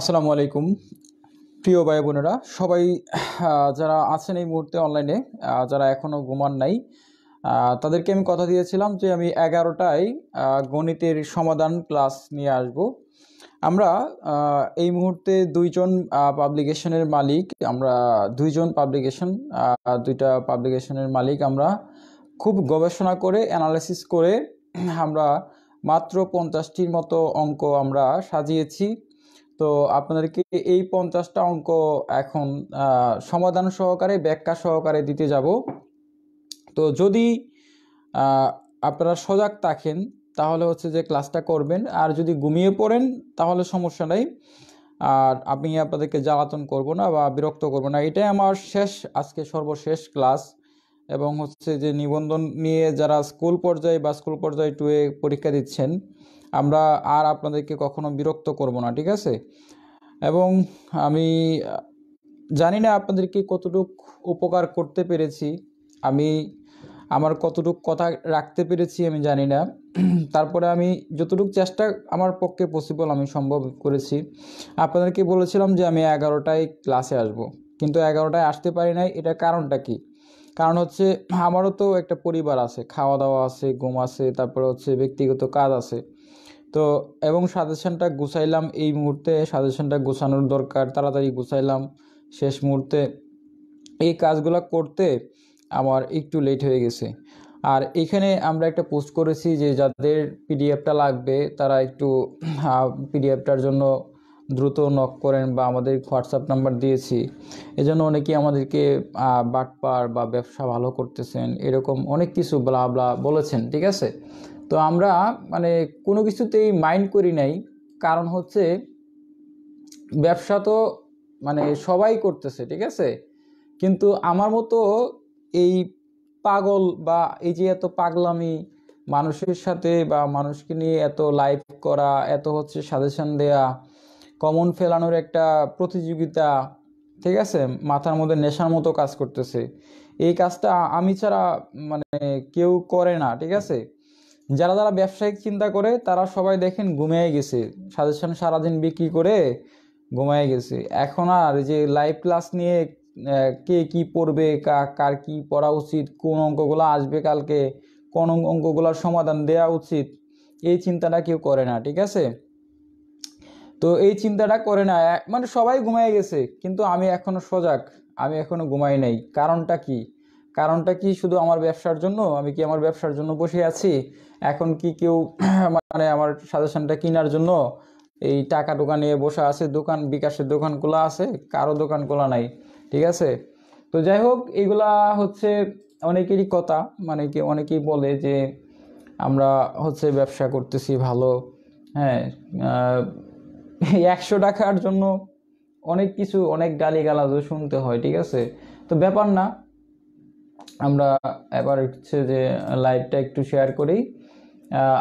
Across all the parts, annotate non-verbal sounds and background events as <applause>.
আসসালামু আলাইকুম প্রিয় ভাই বোনেরা সবাই যারা আছেন এই মুহূর্তে অনলাইনে যারা এখনও ঘুমান নাই তাদেরকে আমি কথা দিয়েছিলাম যে আমি এগারোটায় গণিতের সমাধান ক্লাস নিয়ে আসব আমরা এই মুহূর্তে দুইজন পাবলিকেশনের মালিক আমরা দুইজন পাবলিকেশন দুইটা পাবলিকেশনের মালিক আমরা খুব গবেষণা করে অ্যানালাইসিস করে আমরা মাত্র পঞ্চাশটির মতো অঙ্ক আমরা সাজিয়েছি তো আপনাদেরকে এই পঞ্চাশটা অঙ্ক এখন সমাধান সহকারে ব্যাখ্যা সহকারে দিতে যাব তো যদি আপনারা সজাগ থাকেন তাহলে হচ্ছে যে ক্লাসটা করবেন আর যদি ঘুমিয়ে পড়েন তাহলে সমস্যা নেই আর আমি আপনাদেরকে জ্বালাতন করব না বা বিরক্ত করব না এটাই আমার শেষ আজকে সর্বশেষ ক্লাস এবং হচ্ছে যে নিবন্ধন নিয়ে যারা স্কুল পর্যায়ে বা স্কুল পর্যায়ে টুয়ে পরীক্ষা দিচ্ছেন আমরা আর আপনাদেরকে কখনো বিরক্ত করব না ঠিক আছে এবং আমি জানি না আপনাদেরকে কতটুক উপকার করতে পেরেছি আমি আমার কতটুক কথা রাখতে পেরেছি আমি জানি না তারপরে আমি যতটুক চেষ্টা আমার পক্ষে পসিবল আমি সম্ভব করেছি আপনাদেরকে বলেছিলাম যে আমি এগারোটায় ক্লাসে আসব। কিন্তু এগারোটায় আসতে পারি নাই এটা কারণটা কি কারণ হচ্ছে আমারও তো একটা পরিবার আছে খাওয়া দাওয়া আছে ঘুম আছে তারপরে হচ্ছে ব্যক্তিগত কাজ আছে তো এবং সাজেশনটা গুছাইলাম এই মুহূর্তে সাজেশনটা গুছানোর দরকার তাড়াতাড়ি গুছাইলাম শেষ মুহূর্তে এই কাজগুলো করতে আমার একটু লেট হয়ে গেছে আর এখানে আমরা একটা পোস্ট করেছি যে যাদের পিডিএফটা লাগবে তারা একটু পিডিএফটার জন্য দ্রুত নক করেন বা আমাদের হোয়াটসঅ্যাপ নাম্বার দিয়েছি এজন্য অনেকেই আমাদেরকে বাটপার বা ব্যবসা ভালো করতেছেন এরকম অনেক কিছু ব্লা ব্লা বলেছেন ঠিক আছে তো আমরা মানে কোনো কিছুতেই মাইন্ড করি নাই কারণ হচ্ছে ব্যবসা তো মানে সবাই করতেছে ঠিক আছে কিন্তু আমার মতো এই পাগল বা এই যে এত পাগলামি মানুষের সাথে বা মানুষকে নিয়ে এত লাইভ করা এত হচ্ছে সাজেশন দেয়া কমন ফেলানোর একটা প্রতিযোগিতা ঠিক আছে মাথার মধ্যে নেশার মতো কাজ করতেছে এই কাজটা আমি ছাড়া মানে কেউ করে না ঠিক আছে যারা যারা ব্যবসায়িক চিন্তা করে তারা সবাই দেখেন ঘুমিয়ে গেছে সাজেশন সারাদিন বিক্রি করে ঘুমিয়ে গেছে এখন আর যে লাইভ ক্লাস নিয়ে কে কি পড়বে কার কি পড়া উচিত কোন অঙ্কগুলো আসবে কালকে কোন অঙ্কগুলোর সমাধান দেওয়া উচিত এই চিন্তাটা কেউ করে না ঠিক আছে তো এই চিন্তাটা করে না মানে সবাই ঘুমায় গেছে কিন্তু আমি এখনও সজাগ আমি এখনও ঘুমাই নাই কারণটা কি কারণটা কি শুধু আমার ব্যবসার জন্য আমি কি আমার ব্যবসার জন্য বসে আছি এখন কি কেউ <clears throat> মানে আমার সাজেশনটা কেনার জন্য এই টাকা টোকা নিয়ে বসে আছে দোকান বিকাশের দোকানগুলো আছে কারো দোকান খোলা নাই ঠিক আছে তো যাই হোক এগুলা হচ্ছে অনেকেরই কথা মানে কি অনেকেই বলে যে আমরা হচ্ছে ব্যবসা করতেছি ভালো হ্যাঁ একশো টাকার জন্য অনেক কিছু অনেক গালিগালাজও শুনতে হয় ঠিক আছে তো ব্যাপার না আমরা এবার হচ্ছে যে লাইভটা একটু শেয়ার করি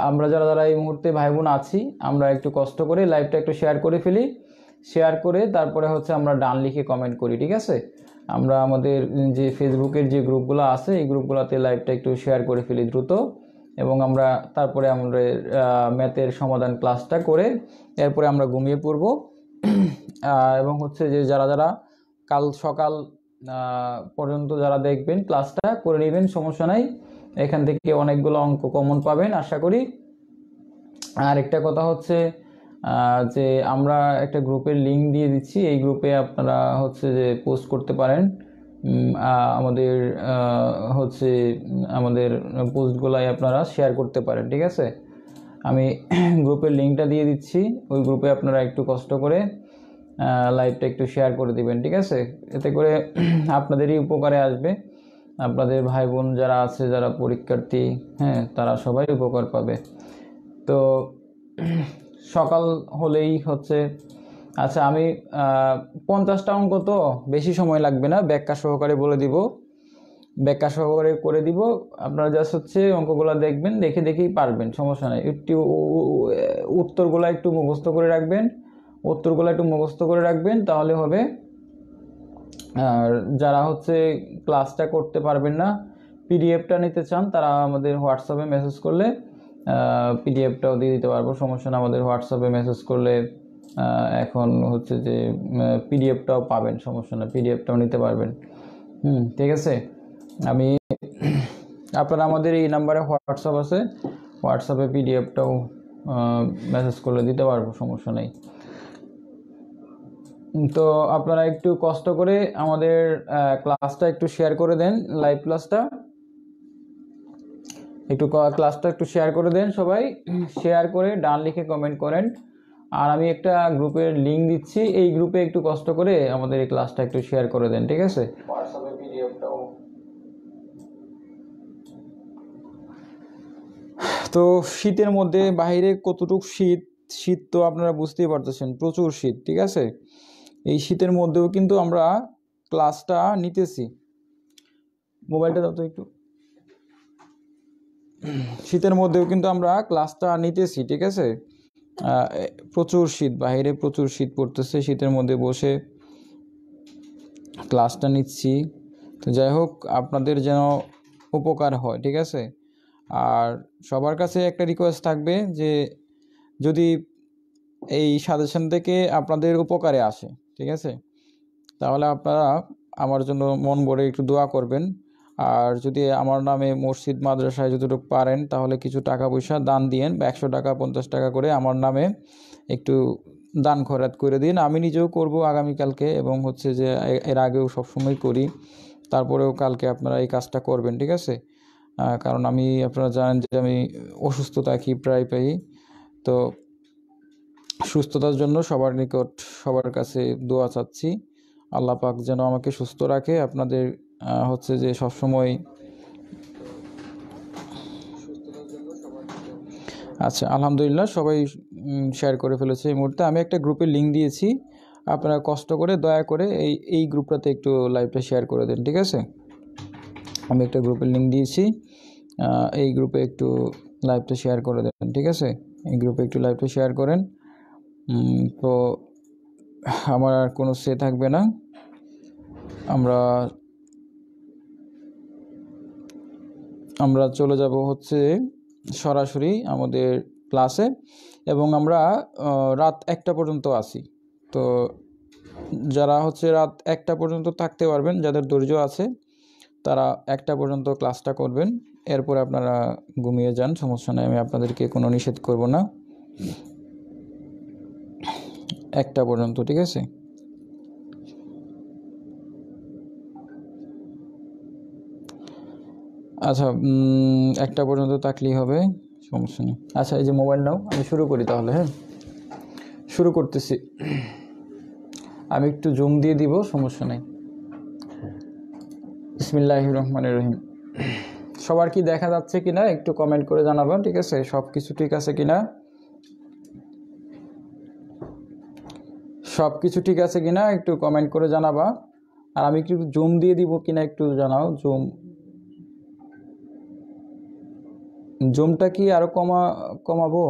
আমরা যারা যারা এই মুহূর্তে ভাই বোন আছি আমরা একটু কষ্ট করে লাইভটা একটু শেয়ার করে ফেলি শেয়ার করে তারপরে হচ্ছে আমরা ডান লিখে কমেন্ট করি ঠিক আছে আমরা আমাদের যে ফেসবুকের যে গ্রুপগুলো আছে এই গ্রুপগুলোতে লাইভটা একটু শেয়ার করে ফেলি দ্রুত এবং আমরা তারপরে আমাদের ম্যাথের সমাধান ক্লাসটা করে এরপরে আমরা ঘুমিয়ে পড়ব <clears throat> এবং হচ্ছে যে যারা যারা কাল সকাল পর্যন্ত যারা দেখবেন ক্লাসটা করে নেবেন সমস্যা নাই এখান থেকে অনেকগুলো অঙ্ক কমন পাবেন আশা করি আর একটা কথা হচ্ছে যে আমরা একটা গ্রুপের লিঙ্ক দিয়ে দিচ্ছি এই গ্রুপে আপনারা হচ্ছে যে পোস্ট করতে পারেন আমাদের হচ্ছে আমাদের পোস্টগুলাই আপনারা শেয়ার করতে পারেন ঠিক আছে আমি গ্রুপের <clears throat> লিঙ্কটা দিয়ে দিচ্ছি ওই গ্রুপে আপনারা একটু কষ্ট করে লাইভটা একটু শেয়ার করে দিবেন ঠিক আছে এতে করে <clears throat> আপনাদেরই উপকারে আসবে আপনাদের ভাই বোন যারা আছে যারা পরীক্ষার্থী হ্যাঁ তারা সবাই উপকার পাবে তো <clears throat> সকাল হলেই হচ্ছে আচ্ছা আমি পঞ্চাশটা অঙ্ক তো বেশি সময় লাগবে না ব্যাখ্যা সহকারে বলে দিব ব্যাখ্যা সহকারে করে দিব আপনারা জাস্ট হচ্ছে অঙ্কগুলো দেখবেন দেখে দেখেই পারবেন সমস্যা নেই একটু উত্তরগুলো একটু মুখস্থ করে রাখবেন উত্তরগুলো একটু মুখস্থ করে রাখবেন তাহলে হবে আর যারা হচ্ছে ক্লাসটা করতে পারবেন না পিডিএফটা নিতে চান তারা আমাদের হোয়াটসঅ্যাপে মেসেজ করলে পিডিএফটাও দিয়ে দিতে পারবো সমস্যা না আমাদের হোয়াটসঅ্যাপে মেসেজ করলে এখন হচ্ছে যে পিডিএফটাও পাবেন সমস্যা না পিডিএফটাও নিতে পারবেন হুম ঠিক আছে আমি আপনারা আমাদের এই নাম্বারে হোয়াটসঅ্যাপ আছে হোয়াটসঅ্যাপে পিডিএফটাও মেসেজ করলে দিতে পারবো সমস্যা নেই তো আপনারা একটু কষ্ট করে আমাদের ক্লাসটা একটু শেয়ার করে দেন লাইভ ক্লাসটা একটু ক্লাসটা একটু শেয়ার করে দেন সবাই শেয়ার করে ডান লিখে কমেন্ট করেন আর আমি একটা গ্রুপের লিঙ্ক দিচ্ছি এই গ্রুপে একটু কষ্ট করে আমাদের এই ক্লাসটা একটু শেয়ার করে দেন ঠিক আছে তো শীতের মধ্যে বাহিরে কতটুকু শীত শীত তো আপনারা বুঝতেই পারতেছেন প্রচুর শীত ঠিক আছে এই শীতের মধ্যেও কিন্তু আমরা ক্লাসটা নিতেছি মোবাইলটা দাও তো একটু শীতের মধ্যেও কিন্তু আমরা ক্লাসটা নিতেছি ঠিক আছে প্রচুর শীত বাহিরে প্রচুর শীত পড়তেছে শীতের মধ্যে বসে ক্লাসটা নিচ্ছি তো যাই হোক আপনাদের যেন উপকার হয় ঠিক আছে আর সবার কাছে একটা রিকোয়েস্ট থাকবে যে যদি এই সাজেশন থেকে আপনাদের উপকারে আসে ঠিক আছে তাহলে আপনারা আমার জন্য মন ভরে একটু দোয়া করবেন আর যদি আমার নামে মসজিদ মাদ্রাসায় যতটুকু পারেন তাহলে কিছু টাকা পয়সা দান দিয়েন বা একশো টাকা পঞ্চাশ টাকা করে আমার নামে একটু দান খরাত করে দিন আমি নিজেও করব আগামীকালকে এবং হচ্ছে যে এর আগেও সবসময় করি তারপরেও কালকে আপনারা এই কাজটা করবেন ঠিক আছে কারণ আমি আপনারা জানেন যে আমি অসুস্থ থাকি প্রায় পাই তো সুস্থতার জন্য সবার নিকট সবার কাছে দোয়া চাচ্ছি আল্লাহ পাক যেন আমাকে সুস্থ রাখে আপনাদের হচ্ছে যে সবসময় আচ্ছা আলহামদুলিল্লাহ সবাই শেয়ার করে ফেলেছে এই মুহূর্তে আমি একটা গ্রুপের লিঙ্ক দিয়েছি আপনারা কষ্ট করে দয়া করে এই এই গ্রুপটাতে একটু লাইভটা শেয়ার করে দেন ঠিক আছে আমি একটা গ্রুপের লিঙ্ক দিয়েছি এই গ্রুপে একটু লাইভটা শেয়ার করে দেন ঠিক আছে এই গ্রুপে একটু লাইভটা শেয়ার করেন তো আমার আর কোনো সে থাকবে না আমরা আমরা চলে যাব হচ্ছে সরাসরি আমাদের ক্লাসে এবং আমরা রাত একটা পর্যন্ত আসি তো যারা হচ্ছে রাত একটা পর্যন্ত থাকতে পারবেন যাদের ধৈর্য আছে তারা একটা পর্যন্ত ক্লাসটা করবেন এরপরে আপনারা ঘুমিয়ে যান সমস্যা নেই আমি আপনাদেরকে কোনো নিষেধ করব না একটা পর্যন্ত ঠিক আছে আচ্ছা একটা পর্যন্ত তাকলেই হবে সমস্যা নেই আচ্ছা এই যে মোবাইল নাও আমি শুরু করি তাহলে হ্যাঁ শুরু করতেছি আমি একটু জুম দিয়ে দিব সমস্যা নেই ইসমিল্লাহ রহমান রহিম সবার কি দেখা যাচ্ছে কিনা একটু কমেন্ট করে জানাবেন ঠিক আছে সব কিছু ঠিক আছে কিনা সব কিছু ঠিক আছে কিনা একটু কমেন্ট করে জানাবা আর আমি একটু জুম দিয়ে দিব কিনা একটু জানাও জুম জুমটা কি আরো কমা কমাবো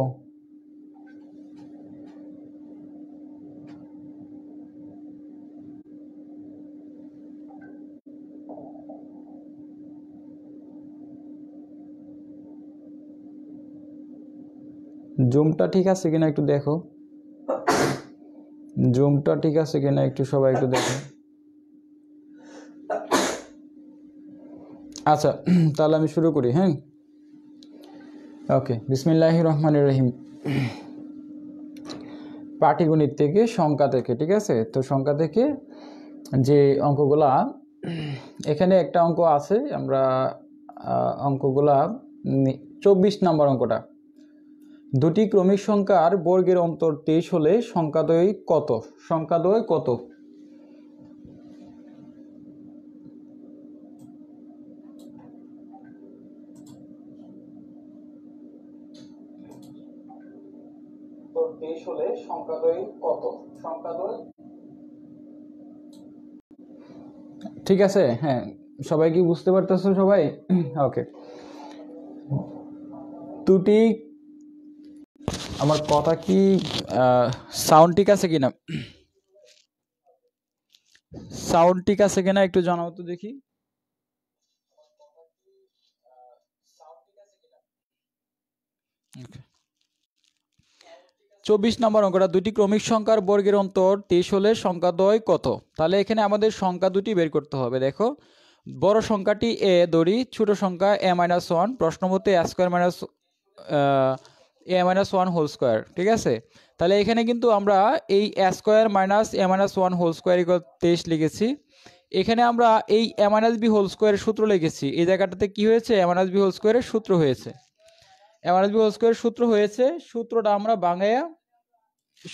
জুমটা ঠিক আছে কিনা একটু দেখো জুমটা ঠিক আছে কিনা একটু সবাই একটু দেখেন আচ্ছা তাহলে আমি শুরু করি হ্যাঁ ওকে বিসমিল্লাহ রহমান রহিম পাটিগণিত থেকে সংখ্যা থেকে ঠিক আছে তো সংখ্যা থেকে যে অঙ্কগুলা এখানে একটা অঙ্ক আছে আমরা অঙ্কগুলা চব্বিশ নম্বর অঙ্কটা দুটি ক্রমিক সংখ্যার বর্গের অন্তর তেইশ হলে সংখ্যাদ্বয় কত সংখ্যাদ্বয় কত তেইশ হলে কত ঠিক আছে হ্যাঁ সবাই কি বুঝতে পারতেছো সবাই ওকে <clears throat> দুটি আমার কথা কি সাউন্ড ঠিক আছে কিনা সাউন্ড ঠিক আছে কিনা একটু জানাও তো দেখি চব্বিশ নম্বর অঙ্কটা দুটি ক্রমিক সংখ্যার বর্গের অন্তর তেইশ হলে সংখ্যাদ্বয় কত তাহলে এখানে আমাদের সংখ্যা দুটি বের করতে হবে দেখো বড় সংখ্যাটি এ দড়ি ছোট সংখ্যা এ মাইনাস ওয়ান প্রশ্ন মতে A square minus A minus one whole square ঠিক আছে তাহলে এখানে কিন্তু আমরা এই A square minus A minus one whole square তেইশ লিখেছি এখানে আমরা এই এ মাইনাস বি হোল স্কোয়ারের সূত্র লিখেছি এই জায়গাটাতে কি হয়েছে এ মাইনাস বি হোল স্কোয়ারের সূত্র হয়েছে এ মাইনাস বি হোল স্কোয়ারের সূত্র হয়েছে সূত্রটা আমরা বাঙাইয়া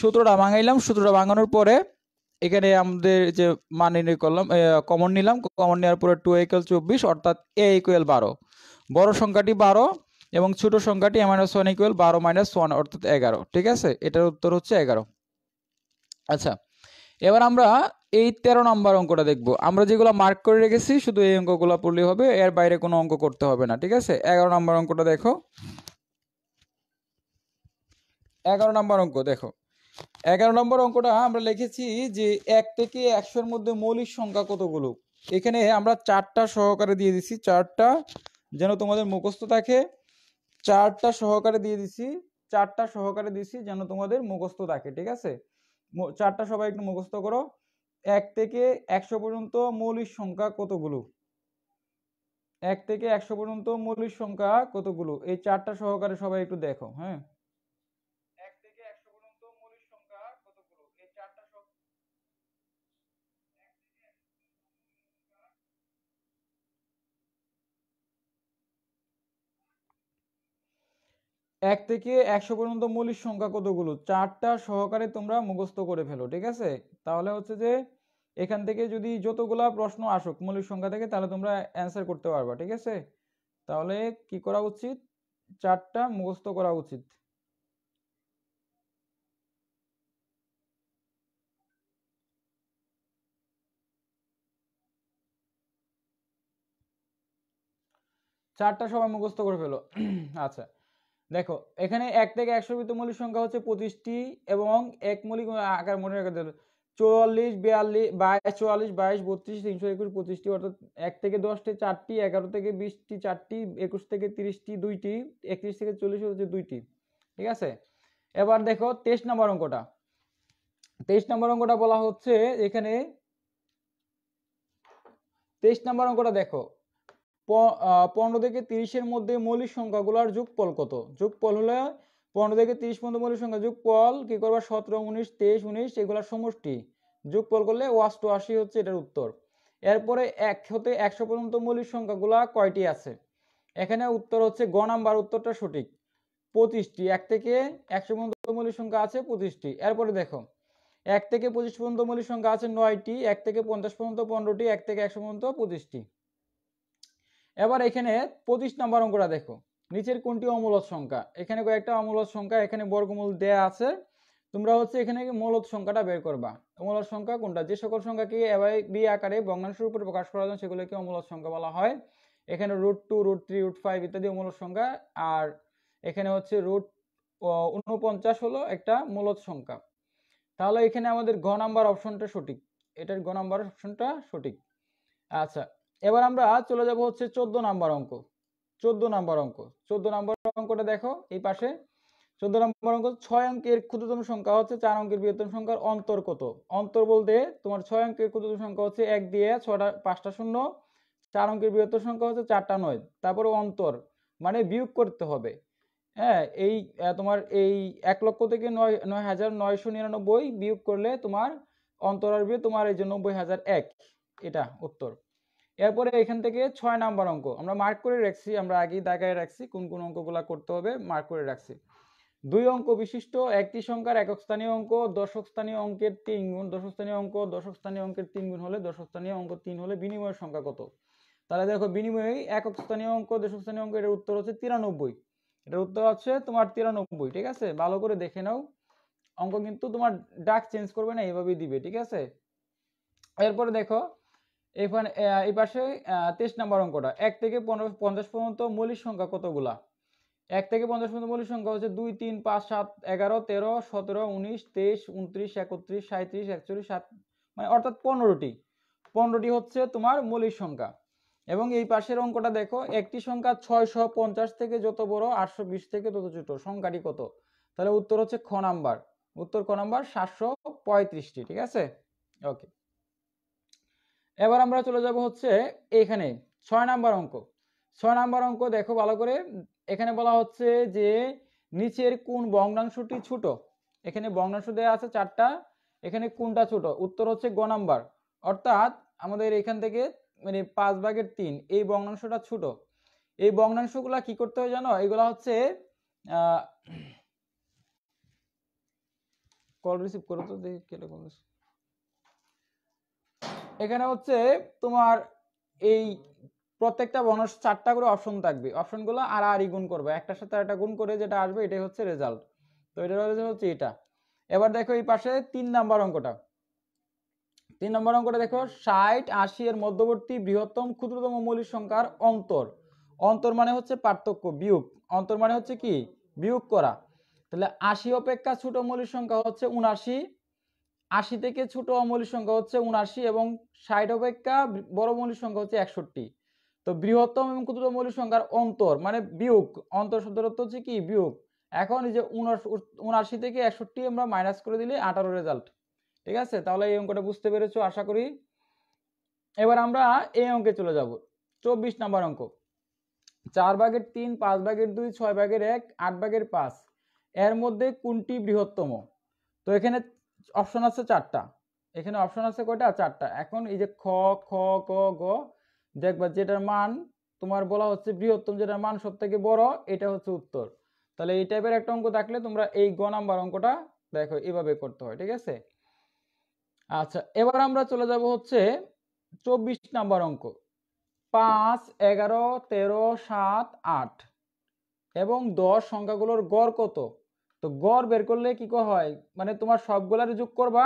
সূত্রটা বাঙাইলাম সূত্রটা বাঙানোর পরে এখানে আমাদের যে মান নির্ণয় করলাম কমন নিলাম কমন নেওয়ার পরে টু ইকুয়াল চব্বিশ অর্থাৎ এ ইকুয়াল বারো বড় সংখ্যাটি বারো এবং ছোট সংখ্যাটি এম মাইনাস ওয়ান ইকুয়াল বারো মাইনাস ওয়ান অর্থাৎ এগারো ঠিক আছে এটার উত্তর হচ্ছে এগারো আচ্ছা এবার আমরা এই তেরো নম্বর অঙ্কটা দেখব আমরা যেগুলো মার্ক করে রেখেছি শুধু এই অঙ্কগুলো পড়লেই হবে এর বাইরে কোনো অঙ্ক করতে হবে না ঠিক আছে এগারো নম্বর অঙ্কটা দেখো এগারো নম্বর অঙ্ক দেখো এগারো নম্বর অঙ্কটা আমরা লিখেছি যে এক থেকে একশোর মধ্যে মৌলিক সংখ্যা কতগুলো এখানে আমরা চারটা সহকারে দিয়ে দিছি চারটা যেন তোমাদের মুখস্থ থাকে চারটা সহকারে দিয়ে দিছি চারটা সহকারে দিছি যেন তোমাদের মুখস্থ থাকে ঠিক আছে চারটা সবাই একটু মুখস্থ করো এক থেকে একশো পর্যন্ত মৌলিক সংখ্যা কতগুলো এক থেকে একশো পর্যন্ত মৌলিক সংখ্যা কতগুলো এই চারটা সহকারে সবাই একটু দেখো হ্যাঁ এক থেকে একশো পর্যন্ত মৌলিক সংখ্যা কতগুলো চারটা সহকারে তোমরা মুখস্থ করে ফেলো ঠিক আছে তাহলে হচ্ছে যে এখান থেকে যদি যতগুলা প্রশ্ন আসুক মৌলিক সংখ্যা থেকে তাহলে তোমরা অ্যান্সার করতে পারবা ঠিক আছে তাহলে কি করা উচিত চারটা মুখস্থ করা উচিত চারটা সবাই মুখস্থ করে ফেলো <clears throat> আচ্ছা দেখো এখানে এক থেকে একশো বিত মৌলিক সংখ্যা হচ্ছে পঁচিশটি এবং এক মৌলিক আকার মনে রাখা যাবে চুয়াল্লিশ বিয়াল্লিশ বাইশ চুয়াল্লিশ বাইশ বত্রিশ তিনশো একুশ পঁচিশটি অর্থাৎ এক থেকে দশটি চারটি এগারো থেকে বিশটি চারটি একুশ থেকে তিরিশটি দুইটি একত্রিশ থেকে চল্লিশ হচ্ছে দুইটি ঠিক আছে এবার দেখো তেইশ নম্বর অঙ্কটা তেইশ নম্বর অঙ্কটা বলা হচ্ছে এখানে তেইশ নম্বর অঙ্কটা দেখো পনেরো থেকে তিরিশের মধ্যে মৌলিক সংখ্যাগুলোর যোগফল কত যোগফল হলে পনেরো থেকে তিরিশ পর্যন্ত মৌলিক সংখ্যা যোগফল কি করবা সতেরো উনিশ তেইশ উনিশ এগুলার সমষ্টি যোগফল করলে অষ্টআশি হচ্ছে এটার উত্তর এরপরে এক হতে একশো পর্যন্ত মৌলিক সংখ্যাগুলা কয়টি আছে এখানে উত্তর হচ্ছে গ নাম্বার উত্তরটা সঠিক পঁচিশটি এক থেকে একশো পর্যন্ত মৌলিক সংখ্যা আছে পঁচিশটি এরপরে দেখো এক থেকে পঁচিশ পর্যন্ত মৌলিক সংখ্যা আছে নয়টি এক থেকে পঞ্চাশ পর্যন্ত পনেরোটি এক থেকে একশো পর্যন্ত পঁচিশটি এবার এখানে পঁচিশ নম্বর অঙ্কটা দেখো নিচের কোনটি অমূলত সংখ্যা এখানে কয়েকটা অমূলত সংখ্যা এখানে বর্গমূল দেয়া আছে তোমরা হচ্ছে এখানে মূলত সংখ্যাটা বের করবা অমূলত সংখ্যা কোনটা যে সকল সংখ্যাকে এবার বি আকারে বঙ্গাংশের উপরে প্রকাশ করা যায় সেগুলোকে অমূলত সংখ্যা বলা হয় এখানে root two root three root five ইত্যাদি অমূলত সংখ্যা আর এখানে হচ্ছে রুট উনপঞ্চাশ হলো একটা মূলত সংখ্যা তাহলে এখানে আমাদের ঘ নাম্বার অপশনটা সঠিক এটার ঘ নাম্বার অপশনটা সঠিক আচ্ছা এবার আমরা চলে যাব হচ্ছে চোদ্দ নাম্বার অঙ্ক চোদ্দ নাম্বার অঙ্ক চোদ্দ নাম্বার অঙ্কটা দেখো এই পাশে চোদ্দ নম্বর অঙ্ক ছয় অঙ্কের ক্ষুদ্রতম সংখ্যা হচ্ছে চার অঙ্কের বৃহত্তম সংখ্যার অন্তর কত অন্তর বলতে তোমার ছয় অঙ্কের ক্ষুদ্রতম সংখ্যা হচ্ছে এক দিয়ে ছটা পাঁচটা শূন্য চার অঙ্কের বৃহত্তম সংখ্যা হচ্ছে চারটা নয় তারপরে অন্তর মানে বিয়োগ করতে হবে হ্যাঁ এই তোমার এই এক লক্ষ থেকে নয় নয় হাজার নয়শো নিরানব্বই বিয়োগ করলে তোমার অন্তর আসবে তোমার এই যে নব্বই হাজার এক এটা উত্তর এরপরে এখান থেকে ছয় নাম্বার অঙ্ক আমরা মার্ক করে রাখছি আমরা আগেই দাগায় রাখছি কোন কোন অঙ্কগুলো করতে হবে মার্ক করে রাখছি দুই অঙ্ক বিশিষ্ট একটি সংখ্যার একক স্থানীয় অঙ্ক দশক স্থানীয় অঙ্কের তিন গুণ দশক স্থানীয় অঙ্ক দশক স্থানীয় অঙ্কের তিন গুণ হলে দশক স্থানীয় অঙ্ক তিন হলে বিনিময়ের সংখ্যা কত তাহলে দেখো বিনিময়ে একক স্থানীয় অঙ্ক দশক স্থানীয় অঙ্ক এটার উত্তর হচ্ছে তিরানব্বই এটার উত্তর হচ্ছে তোমার তিরানব্বই ঠিক আছে ভালো করে দেখে নাও অঙ্ক কিন্তু তোমার ডাক চেঞ্জ করবে না এইভাবেই দিবে ঠিক আছে এরপরে দেখো এখানে এই পাশে তেইশ নম্বর অঙ্কটা এক থেকে পনেরো পঞ্চাশ পর্যন্ত মৌলিক সংখ্যা কতগুলা এক থেকে পঞ্চাশ পর্যন্ত মৌলিক সংখ্যা হচ্ছে দুই তিন পাঁচ সাত এগারো তেরো সতেরো উনিশ তেইশ উনত্রিশ একত্রিশ সাঁত্রিশ একচল্লিশ সাত মানে অর্থাৎ পনেরোটি পনেরোটি হচ্ছে তোমার মৌলিক সংখ্যা এবং এই পাশের অঙ্কটা দেখো একটি সংখ্যা ছয়শো পঞ্চাশ থেকে যত বড় আটশো বিশ থেকে তত ছোট সংখ্যাটি কত তাহলে উত্তর হচ্ছে খ নাম্বার উত্তর ক নাম্বার সাতশো পঁয়ত্রিশটি ঠিক আছে ওকে এবার আমরা চলে যাব হচ্ছে এখানে ছয় নাম্বার অঙ্ক ছয় নাম্বার অঙ্ক দেখো ভালো করে এখানে বলা হচ্ছে যে নিচের কোন ভগ্নাংশটি ছোট এখানে ভগ্নাংশ দেওয়া আছে চারটা এখানে কোনটা ছোট উত্তর হচ্ছে গ নাম্বার অর্থাৎ আমাদের এখান থেকে মানে পাঁচ ভাগের তিন এই ভগ্নাংশটা ছোট এই ভগ্নাংশগুলা কি করতে হয় জানো এগুলা হচ্ছে কল রিসিভ করো তো দেখি কেটে কল রিসিভ এখানে হচ্ছে তোমার এই প্রত্যেকটা বনস চারটা করে অপশন থাকবে অপশনগুলো আরই গুণ করবে একটার সাথে একটা গুণ করে যেটা আসবে এটাই হচ্ছে রেজাল্ট তো এটা হচ্ছে এটা এবার দেখো এই পাশে তিন নাম্বার অঙ্কটা তিন নম্বর অঙ্কটা দেখো ষাট আশি এর মধ্যবর্তী বৃহত্তম ক্ষুদ্রতম মৌলিক সংখ্যার অন্তর অন্তর মানে হচ্ছে পার্থক্য বিয়োগ অন্তর মানে হচ্ছে কি বিয়োগ করা তাহলে আশি অপেক্ষা ছোট মৌলিক সংখ্যা হচ্ছে উনাশি আশি থেকে ছোট মৌলিক সংখ্যা হচ্ছে উনআশি এবং ষাট অপেক্ষা বড় মৌলিক সংখ্যা হচ্ছে একষট্টি তো বৃহত্তম এবং ক্ষুদ্রতম মৌলিক সংখ্যার অন্তর মানে বিয়োগ অন্তর শব্দের অর্থ হচ্ছে কি বিয়োগ এখন এই যে উনআশি থেকে একষট্টি আমরা মাইনাস করে দিলে আঠারো রেজাল্ট ঠিক আছে তাহলে এই অঙ্কটা বুঝতে পেরেছো আশা করি এবার আমরা এই অঙ্কে চলে যাব চব্বিশ নাম্বার অঙ্ক চার ভাগের তিন পাঁচ ভাগের দুই ছয় ভাগের এক আট ভাগের পাঁচ এর মধ্যে কোনটি বৃহত্তম তো এখানে অপশন আছে চারটা এখানে অপশন আছে কয়টা চারটা এখন এই যে খ খ ক গ দেখবা যেটার মান তোমার বলা হচ্ছে বৃহত্তম যেটার মান সব থেকে বড় এটা হচ্ছে উত্তর তাহলে এই টাইপের একটা অঙ্ক থাকলে তোমরা এই গ নাম্বার অঙ্কটা দেখো এভাবে করতে হয় ঠিক আছে আচ্ছা এবার আমরা চলে যাব হচ্ছে চব্বিশ নাম্বার অঙ্ক পাঁচ এগারো তেরো সাত আট এবং দশ সংখ্যাগুলোর গড় কত তো গড় বের করলে কি হয় মানে তোমার সবগুলার যোগ করবা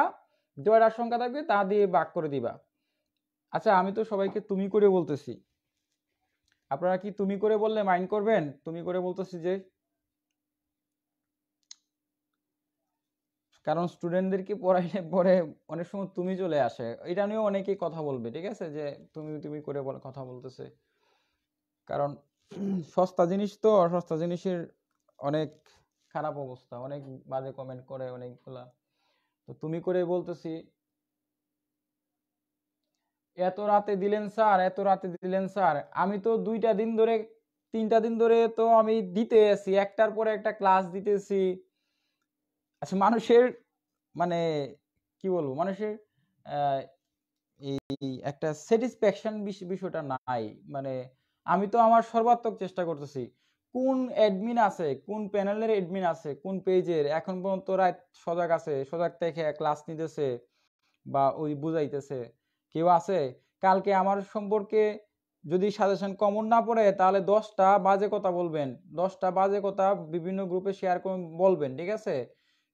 জয়ের আশঙ্কা থাকবে তা দিয়ে বাক করে দিবা আচ্ছা আমি তো সবাইকে তুমি করে বলতেছি আপনারা কি তুমি করে বললে মাইন্ড করবেন তুমি করে বলতেছি যে কারণ স্টুডেন্টদেরকে পড়াইলে পরে অনেক সময় তুমি চলে আসে এটা নিয়েও অনেকেই কথা বলবে ঠিক আছে যে তুমি তুমি করে কথা বলতেছে কারণ সস্তা জিনিস তো সস্তা জিনিসের অনেক খারাপ অবস্থা অনেক বাজে কমেন্ট করে অনেকগুলা তো তুমি করে বলতেছি এত রাতে দিলেন স্যার এত রাতে দিলেন স্যার আমি তো দুইটা দিন ধরে তিনটা দিন ধরে তো আমি দিতে আছি একটার পরে একটা ক্লাস দিতেছি আচ্ছা মানুষের মানে কি বলবো মানুষের এই একটা স্যাটিসফ্যাকশন বিষয়টা নাই মানে আমি তো আমার সর্বাত্মক চেষ্টা করতেছি কোন অ্যাডমিন আছে কোন প্যানেলের অ্যাডমিন আছে কোন পেজের এখন পর্যন্ত রায় সজাগ আছে সজাগ থেকে ক্লাস নিতেছে বা ওই বুঝাইতেছে কেউ আছে কালকে আমার সম্পর্কে যদি সাজেশন কমন না পড়ে তাহলে দশটা বাজে কথা বলবেন দশটা বাজে কথা বিভিন্ন গ্রুপে শেয়ার করে বলবেন ঠিক আছে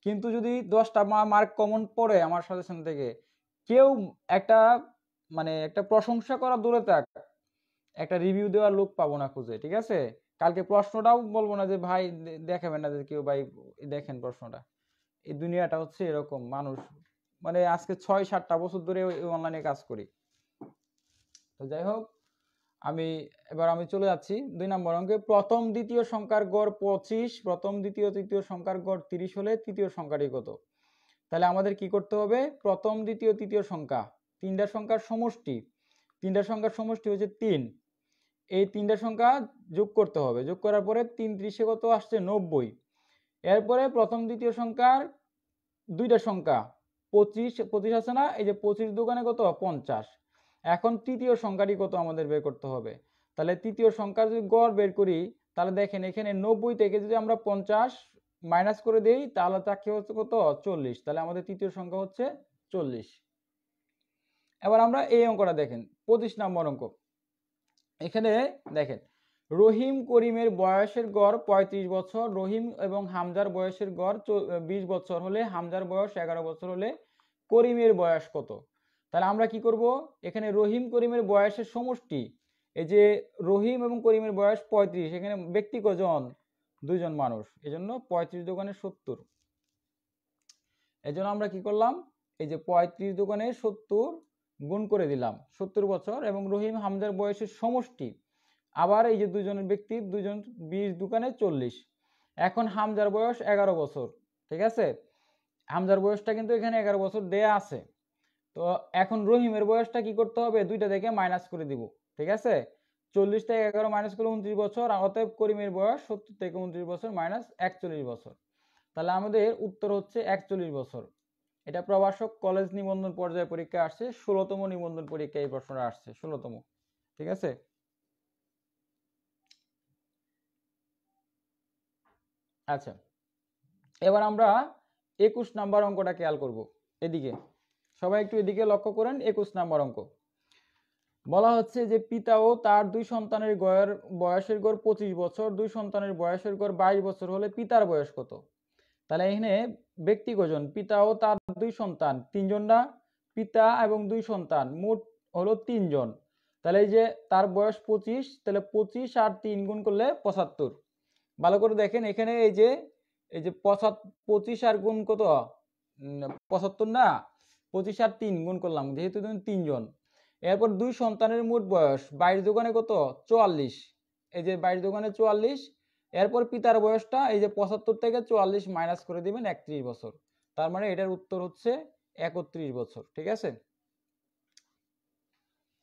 কিন্তু যদি দশটা মার্ক কমন পড়ে আমার সাজেশন থেকে কেউ একটা মানে একটা প্রশংসা করা দূরে থাক একটা রিভিউ দেওয়ার লোক পাবো না খুঁজে ঠিক আছে কালকে প্রশ্নটাও বলবো না যে ভাই দেখাবেন না যে কেউ ভাই দেখেন প্রশ্নটা এই দুনিয়াটা হচ্ছে এরকম মানুষ মানে আজকে ছয় সাতটা বছর ধরে অনলাইনে কাজ করি তো যাই হোক আমি এবার আমি চলে যাচ্ছি দুই নম্বর অঙ্কে প্রথম দ্বিতীয় সংখ্যার গড় পঁচিশ প্রথম দ্বিতীয় তৃতীয় সংখ্যার গড় তিরিশ হলে তৃতীয় সংখ্যাটি কত তাহলে আমাদের কি করতে হবে প্রথম দ্বিতীয় তৃতীয় সংখ্যা তিনটা সংখ্যার সমষ্টি তিনটা সংখ্যার সমষ্টি হচ্ছে তিন এই তিনটা সংখ্যা যোগ করতে হবে যোগ করার পরে তিন ত্রিশে কত আসছে নব্বই এরপরে প্রথম দ্বিতীয় সংখ্যার দুইটা সংখ্যা পঁচিশ পঁচিশ আছে না এই যে পঁচিশ দোকানে কত পঞ্চাশ এখন তৃতীয় সংখ্যাটি কত আমাদের বের করতে হবে তাহলে তৃতীয় সংখ্যা যদি গড় বের করি তাহলে দেখেন এখানে নব্বই থেকে যদি আমরা পঞ্চাশ মাইনাস করে দিই তাহলে তাকে হচ্ছে কত চল্লিশ তাহলে আমাদের তৃতীয় সংখ্যা হচ্ছে চল্লিশ এবার আমরা এই অঙ্কটা দেখেন পঁচিশ নম্বর অঙ্ক এখানে দেখেন রহিম করিমের বয়সের গড় ৩৫ বছর রহিম এবং হামজার বয়সের গড় ২০ বছর হলে হামজার বয়স এগারো বছর হলে করিমের বয়স কত তাহলে আমরা কি করব এখানে রহিম করিমের বয়সের সমষ্টি এই যে রহিম এবং করিমের বয়স ৩৫ এখানে ব্যক্তি কজন দুজন মানুষ এই জন্য পঁয়ত্রিশ দোকানে সত্তর এই আমরা কি করলাম এই যে পঁয়ত্রিশ দোকানে সত্তর গুণ করে দিলাম সত্তর বছর এবং রহিম হামজার বয়সের সমষ্টি আবার এই যে দুজনের ব্যক্তির দুজন বিশ দোকানে চল্লিশ এখন হামজার বয়স এগারো বছর ঠিক আছে হামজার বয়সটা কিন্তু এখানে এগারো বছর দেয়া আছে তো এখন রহিমের বয়সটা কি করতে হবে দুইটা থেকে মাইনাস করে দিব ঠিক আছে চল্লিশ থেকে এগারো মাইনাস করলে উনত্রিশ বছর অতএব করিমের বয়স সত্তর থেকে উনত্রিশ বছর মাইনাস একচল্লিশ বছর তাহলে আমাদের উত্তর হচ্ছে একচল্লিশ বছর এটা প্রবাসক কলেজ নিবন্ধন পর্যায়ে পরীক্ষা আসছে ষোলোতম নিবন্ধন পরীক্ষা এই প্রশ্নটা আসছে ষোলোতম ঠিক আছে আচ্ছা এবার আমরা একুশ নাম্বার অঙ্কটা খেয়াল করব এদিকে সবাই একটু এদিকে লক্ষ্য করেন একুশ নাম্বার অঙ্ক বলা হচ্ছে যে পিতা ও তার দুই সন্তানের গয়ের বয়সের গড় পঁচিশ বছর দুই সন্তানের বয়সের গড় বাইশ বছর হলে পিতার বয়স কত তাহলে এখানে কজন পিতা ও তার দুই সন্তান তিনজন না পিতা এবং দুই সন্তান মোট হলো তিনজন তাহলে এই যে তার বয়স পঁচিশ তাহলে পঁচিশ আর তিন গুণ করলে পঁচাত্তর ভালো করে দেখেন এখানে এই যে এই যে পঁচাত পঁচিশ আর গুণ কত পঁচাত্তর না পঁচিশ আর তিন গুণ করলাম যেহেতু তিনজন এরপর দুই সন্তানের মোট বয়স বাইরের দোকানে কত চুয়াল্লিশ এই যে বাইরের দোকানে চুয়াল্লিশ এরপর পিতার বয়সটা এই যে পঁচাত্তর থেকে চুয়াল্লিশ মাইনাস করে দিবেন একত্রিশ বছর তার মানে এটার উত্তর হচ্ছে একত্রিশ বছর ঠিক আছে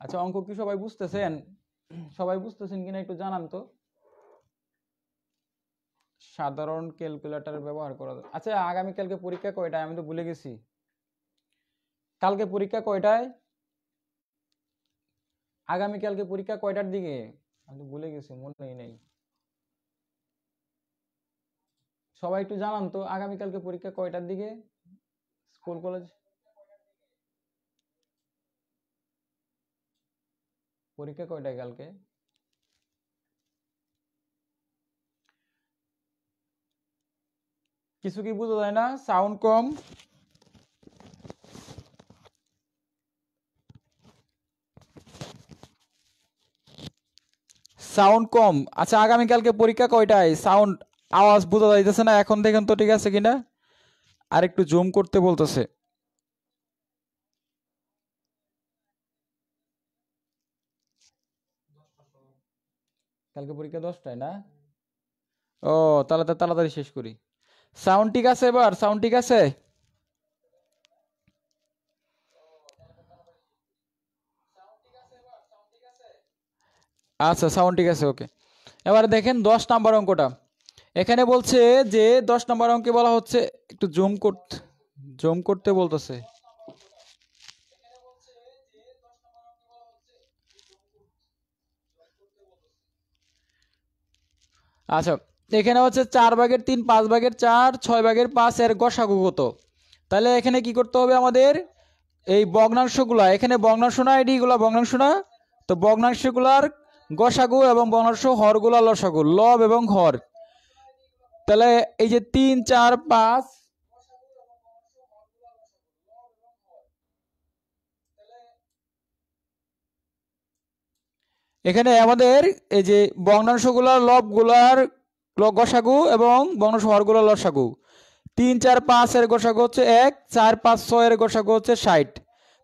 আচ্ছা অঙ্ক কি সবাই বুঝতেছেন সবাই বুঝতেছেন কিনা একটু জানান তো সাধারণ ক্যালকুলেটর ব্যবহার করা আচ্ছা আগামীকালকে পরীক্ষা কয়টায় আমি তো ভুলে গেছি কালকে পরীক্ষা কয়টায় আগামীকালকে পরীক্ষা কয়টার দিকে আমি তো ভুলে গেছি মনেই নেই সবাই একটু জানান তো আগামীকালকে পরীক্ষা কয়টার দিকে স্কুল কলেজ পরীক্ষা কয়টায় কালকে কিছু কি বোঝা যায় না সাউন্ড কম সাউন্ড কম আচ্ছা আগামীকালকে পরীক্ষা কয়টায় সাউন্ড আওয়াজ বোঝা যাইতেছে না এখন দেখেন তো ঠিক আছে কিনা আর একটু জুম করতে বলতেছে কালকে পরীক্ষা দশটায় না ও তাহলে তো তাড়াতাড়ি শেষ করি সাউন্ড ঠিক আছে এবার সাউন্ড ঠিক আছে আচ্ছা সাউন্ড ঠিক আছে ওকে এবার দেখেন দশ নাম্বার অঙ্কটা এখানে বলছে যে দশ নম্বর অঙ্কে বলা হচ্ছে একটু জুম করতে জুম করতে বলতেছে আচ্ছা এখানে হচ্ছে চার ভাগের তিন পাঁচ ভাগের চার ছয় ভাগের পাঁচ এর গসাগু কত তাহলে এখানে কি করতে হবে আমাদের এই বগ্নাংশগুলা এখানে বগ্নাংশ না এডিগুলা বগ্নাংশ না তো বগ্নাংশগুলার গসাগু এবং বগ্নাংশ হরগুলা লসাগু লব এবং হর তাহলে এই যে তিন চার পাঁচ এখানে আমাদের এই যে লব গুলার গসাগু এবং বগ্নাংশ হরগুলার লসাগু তিন চার পাঁচের গোসাগু হচ্ছে এক চার পাঁচ ছয়ের গোসাগু হচ্ছে ষাট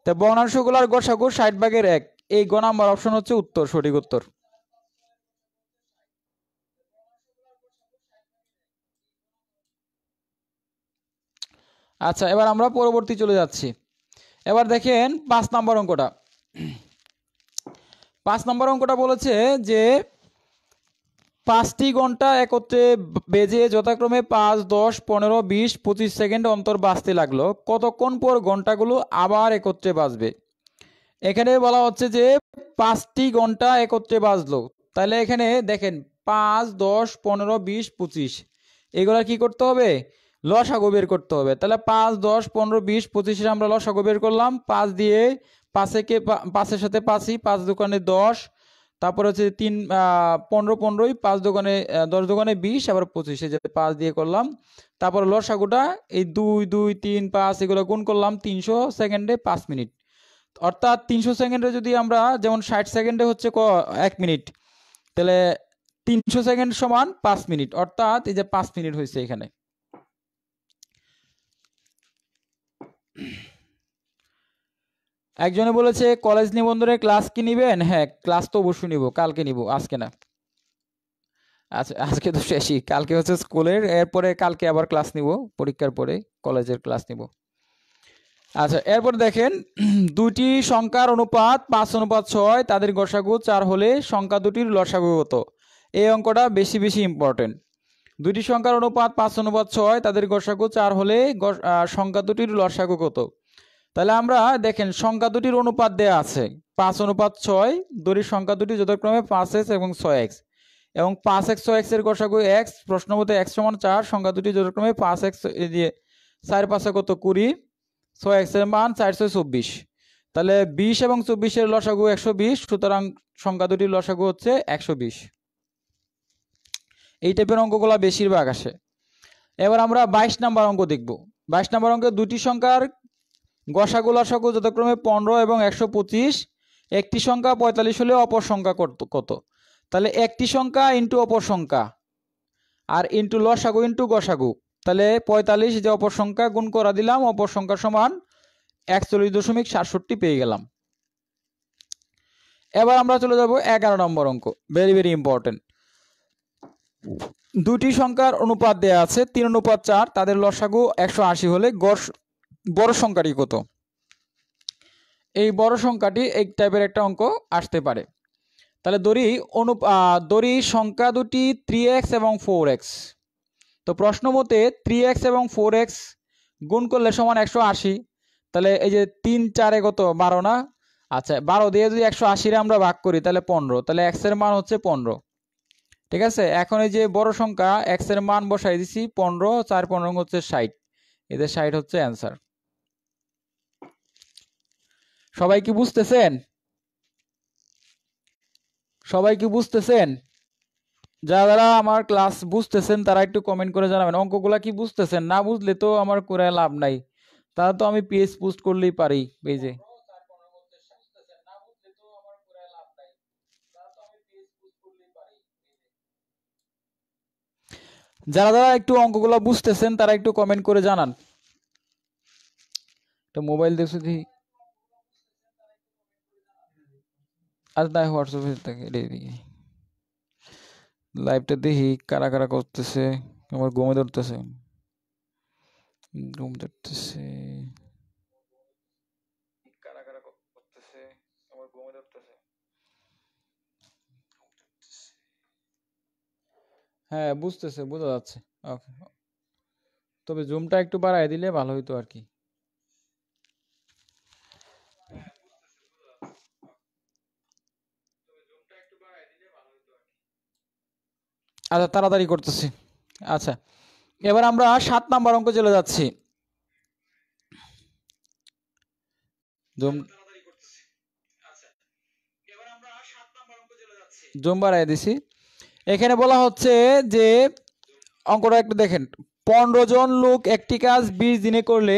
তা বগ্নাংশগুলার গোসাগু ষাট ভাগের এক এই গ নাম্বার অপশন হচ্ছে উত্তর সঠিক উত্তর আচ্ছা এবার আমরা পরবর্তী চলে যাচ্ছি এবার দেখেন পাঁচ নম্বর অঙ্কটা পাঁচ নম্বর অঙ্কটা বলেছে যে পাঁচটি ঘন্টা একত্রে বেজে যথাক্রমে পাঁচ দশ পনেরো বিশ পঁচিশ সেকেন্ড অন্তর বাঁচতে লাগলো কতক্ষণ পর ঘন্টাগুলো আবার একত্রে বাজবে এখানে বলা হচ্ছে যে পাঁচটি ঘন্টা একত্রে বাজলো তাহলে এখানে দেখেন পাঁচ দশ পনেরো বিশ পঁচিশ এগুলা কি করতে হবে লসাগু বের করতে হবে তাহলে পাঁচ দশ পনেরো বিশ পঁচিশে আমরা লসাগু বের করলাম পাঁচ দিয়ে পাঁচেকে পাঁচের সাথে পাঁচই পাঁচ দোকানে দশ তারপর হচ্ছে তিন পনেরো পনেরোই পাঁচ দোকানে দশ দোকানে বিশ আবার পঁচিশে যাতে পাঁচ দিয়ে করলাম তারপর লসাগুটা এই দুই দুই তিন পাঁচ এগুলো গুণ করলাম তিনশো সেকেন্ডে পাঁচ মিনিট অর্থাৎ তিনশো সেকেন্ডে যদি আমরা যেমন ষাট সেকেন্ডে হচ্ছে ক এক মিনিট তাহলে তিনশো সেকেন্ড সমান পাঁচ মিনিট অর্থাৎ এই যে পাঁচ মিনিট হয়েছে এখানে <clears throat> একজনে বলেছে কলেজ নিবন্ধনের ক্লাস কি নিবেন হ্যাঁ ক্লাস তো অবশ্যই নিব কালকে নিব আজকে না আচ্ছা আজকে তো শেষই কালকে হচ্ছে স্কুলের এরপরে কালকে আবার ক্লাস নিব পরীক্ষার পরে কলেজের ক্লাস নিব আচ্ছা এরপর দেখেন <clears throat> দুটি সংখ্যার অনুপাত পাঁচ অনুপাত ছয় তাদের গসাগু চার হলে সংখ্যা দুটির লসাগু কত এই অঙ্কটা বেশি বেশি ইম্পর্টেন্ট দুইটি সংখ্যার অনুপাত পাঁচ অনুপাত ছয় তাদের গসাগু চার হলে সংখ্যা দুটির লসাগু কত তাহলে আমরা দেখেন সংখ্যা দুটির অনুপাত দেয়া আছে পাঁচ অনুপাত ছয় দড়ির সংখ্যা দুটি যথাক্রমে পাঁচ এক্স এবং ছয় এক্স এবং পাঁচ এক্স ছয় এক্সের গসাগু এক্স প্রশ্ন মতো এক্স সমান চার সংখ্যা দুটি যথাক্রমে পাঁচ এক্স দিয়ে চার পাঁচে কত কুড়ি ছয় এক্সের মান চারশো চব্বিশ তাহলে বিশ এবং চব্বিশের লসাগু একশো বিশ সুতরাং সংখ্যা দুটির লসাগু হচ্ছে একশো বিশ এই টাইপের অঙ্কগুলো বেশিরভাগ আসে এবার আমরা ২২ নাম্বার অঙ্ক দেখব ২২ নাম্বার অঙ্কে দুটি সংখ্যার গসাগুলা সকল যথাক্রমে পনেরো এবং একশো পঁচিশ একটি সংখ্যা পঁয়তাল্লিশ হলে অপর সংখ্যা কত তাহলে একটি সংখ্যা ইন্টু অপর সংখ্যা আর ইন্টু লসাগু ইন্টু গসাগু তাহলে পঁয়তাল্লিশ যে অপর সংখ্যা গুণ করা দিলাম অপর সংখ্যা সমান একচল্লিশ দশমিক সাতষট্টি পেয়ে গেলাম এবার আমরা চলে যাব এগারো নম্বর অঙ্ক ভেরি ভেরি ইম্পর্টেন্ট দুটি সংখ্যার অনুপাত দেয়া আছে তিন অনুপাত চার তাদের লসাগু একশো আশি হলে গড় বড় সংখ্যাটি কত এই বড় সংখ্যাটি এই টাইপের একটা অঙ্ক আসতে পারে তাহলে দড়ি অনু দড়ি সংখ্যা দুটি থ্রি এক্স এবং ফোর এক্স তো প্রশ্ন মতে থ্রি এক্স এবং ফোর এক্স গুণ করলে সমান একশো আশি তাহলে এই যে তিন চারে কত বারো না আচ্ছা বারো দিয়ে যদি একশো আশিরে আমরা ভাগ করি তাহলে পনেরো তাহলে এক্সের মান হচ্ছে পনেরো ঠিক আছে এখন এই যে বড় সংখ্যা এক্স এর মান বসাই দিছি পনেরো চার পনেরো হচ্ছে ষাট এদের ষাট হচ্ছে অ্যান্সার সবাই কি বুঝতেছেন সবাই কি বুঝতেছেন যারা যারা আমার ক্লাস বুঝতেছেন তারা একটু কমেন্ট করে জানাবেন অঙ্কগুলা কি বুঝতেছেন না বুঝলে তো আমার করে লাভ নাই তারা তো আমি পেজ পোস্ট করলেই পারি পেজে যারা যারা একটু অঙ্কগুলো বুঝতেছেন তারা একটু কমেন্ট করে জানান তো মোবাইল দেখছো দি আজ না হোয়াটসঅ্যাপে থাকে এদিকে লাইভটা দেখি কারা কারা করতেছে আমার ঘুমে ধরতেছে ঘুম ধরতেছে হ্যাঁ বুঝতেছে বোঝা যাচ্ছে ওকে তবে জুমটা একটু বাড়ায় দিলে ভালো হইতো আর কি আচ্ছা তাড়াতাড়ি করতেছি আচ্ছা এবার আমরা সাত নাম্বার অঙ্ক চলে যাচ্ছি জুম জুম বাড়াই দিছি এখানে বলা হচ্ছে যে অঙ্কটা একটু দেখেন পনেরো জন লোক একটি কাজ বিশ দিনে করলে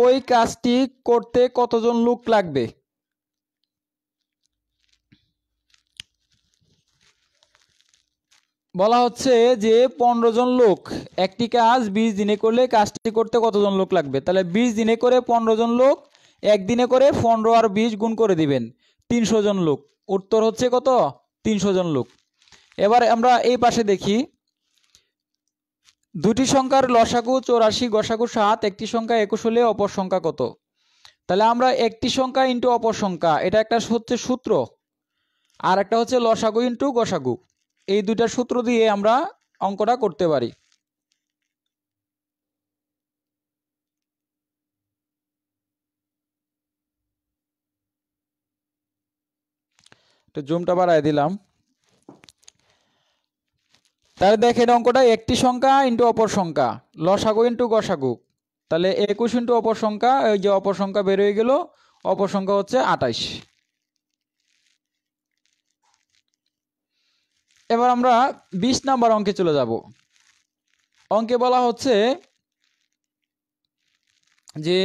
ওই কাজটি করতে কতজন লোক লাগবে বলা হচ্ছে যে পনেরো জন লোক একটি কাজ বিশ দিনে করলে কাজটি করতে কতজন লোক লাগবে তাহলে বিশ দিনে করে পনেরো জন লোক একদিনে করে পনেরো আর বিশ গুণ করে দিবেন তিনশো জন লোক উত্তর হচ্ছে কত তিনশো জন লোক এবার আমরা এই পাশে দেখি দুটি সংখ্যার লসাগু চৌরাশি গসাগু সাত একটি সংখ্যা একুশ হলে অপর সংখ্যা কত তাহলে আমরা একটি সংখ্যা ইন্টু অপর সংখ্যা এটা একটা হচ্ছে সূত্র আর একটা হচ্ছে লসাগু ইন্টু গসাগু এই দুইটা সূত্র দিয়ে আমরা অঙ্কটা করতে পারি একটু জুমটা বাড়ায় দিলাম তাহলে দেখেন অঙ্কটা একটি সংখ্যা ইন্টু অপর সংখ্যা লসাগু ইন্টু গসাগু তাহলে একুশ ইন্টু অপর সংখ্যা ওই যে অপর সংখ্যা বেরোয় গেল অপর সংখ্যা হচ্ছে আটাইশ এবার আমরা ২০ নাম্বার অঙ্কে চলে যাব অঙ্কে বলা হচ্ছে যে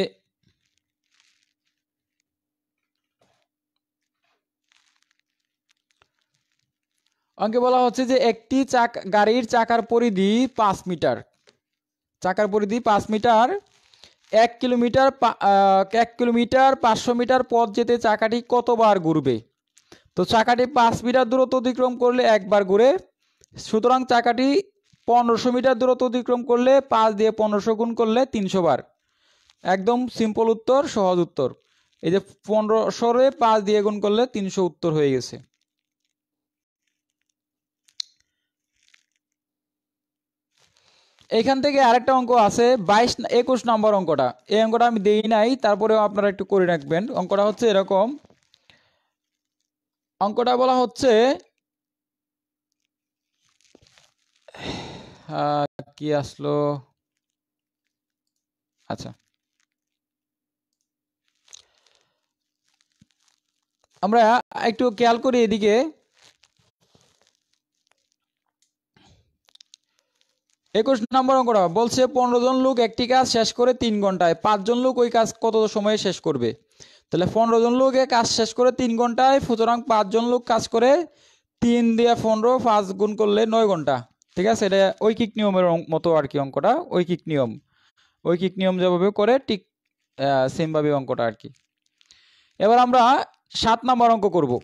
অঙ্কে বলা হচ্ছে যে একটি চাক গাড়ির চাকার পরিধি পাঁচ মিটার চাকার পরিধি পাঁচ মিটার এক কিলোমিটার এক কিলোমিটার পাঁচশো মিটার পথ যেতে চাকাটি কতবার ঘুরবে তো চাকাটি পাঁচ মিটার দূরত্ব অতিক্রম করলে একবার ঘুরে সুতরাং চাকাটি পনেরোশো মিটার দূরত্ব অতিক্রম করলে পাঁচ দিয়ে পনেরোশো গুণ করলে তিনশো বার একদম সিম্পল উত্তর সহজ উত্তর এই যে পনেরোশোরে পাঁচ দিয়ে গুণ করলে তিনশো উত্তর হয়ে গেছে এখান থেকে আরেকটা অঙ্ক আছে বাইশ একুশ নম্বর অঙ্কটা এই অঙ্কটা আমি দিই নাই তারপরেও আপনারা একটু করে রাখবেন অঙ্কটা হচ্ছে এরকম অঙ্কটা বলা হচ্ছে কি আসলো আচ্ছা আমরা একটু খেয়াল করি এদিকে একুশ নম্বর অঙ্কটা বলছে পনেরো জন লোক একটি কাজ শেষ করে তিন ঘন্টায় পাঁচজন লোক ওই কাজ কত সময়ে শেষ করবে তাহলে পনেরো জন লোক কাজ শেষ করে তিন ঘন্টায় সুতরাং পাঁচজন লোক কাজ করে তিন দিয়ে পনেরো পাঁচ গুণ করলে নয় ঘন্টা ঠিক আছে এটা ঐকিক নিয়মের মতো আর কি অঙ্কটা ঐকিক নিয়ম ঐকিক নিয়ম যেভাবে করে ঠিক সেমভাবে অঙ্কটা আর কি এবার আমরা সাত নম্বর অঙ্ক করবো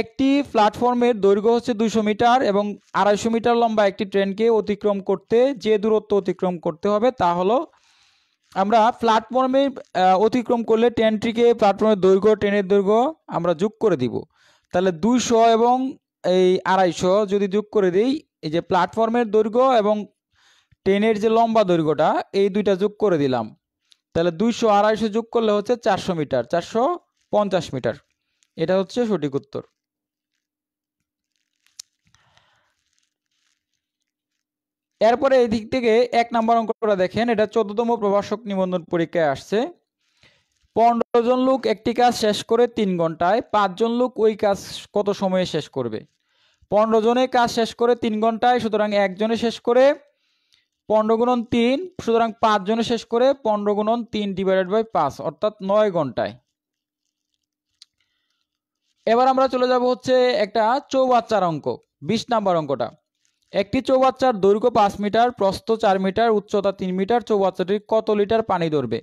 একটি প্ল্যাটফর্মের দৈর্ঘ্য হচ্ছে দুশো মিটার এবং আড়াইশো মিটার লম্বা একটি ট্রেনকে অতিক্রম করতে যে দূরত্ব অতিক্রম করতে হবে তা হলো আমরা প্ল্যাটফর্মে অতিক্রম করলে ট্রেনটিকে প্ল্যাটফর্মের দৈর্ঘ্য ট্রেনের দৈর্ঘ্য আমরা যোগ করে দিব তাহলে দুইশো এবং এই আড়াইশো যদি যোগ করে দিই এই যে প্ল্যাটফর্মের দৈর্ঘ্য এবং ট্রেনের যে লম্বা দৈর্ঘ্যটা এই দুইটা যোগ করে দিলাম তাহলে দুইশো আড়াইশো যোগ করলে হচ্ছে চারশো মিটার চারশো পঞ্চাশ মিটার এটা হচ্ছে সঠিক উত্তর এরপরে এই দিক থেকে এক নম্বর অঙ্কটা দেখেন এটা চোদ্দতম প্রভাষক নিবন্ধন পরীক্ষায় আসছে পনেরো জন লোক একটি কাজ শেষ করে তিন ঘন্টায় পাঁচজন লোক ওই কাজ কত সময়ে শেষ করবে পনেরো জনে কাজ শেষ করে তিন ঘন্টায় সুতরাং একজনে শেষ করে পনেরো গুণন তিন সুতরাং পাঁচজনে শেষ করে পনেরো গুণন তিন ডিভাইডেড বাই পাঁচ অর্থাৎ নয় ঘন্টায় এবার আমরা চলে যাব হচ্ছে একটা চৌবাচ্চার অঙ্ক বিশ নাম্বার অঙ্কটা একটি চৌবাচ্চার দৈর্ঘ্য পাঁচ মিটার প্রস্থ চার মিটার উচ্চতা তিন মিটার চৌবাচ্চাটির কত লিটার পানি ধরবে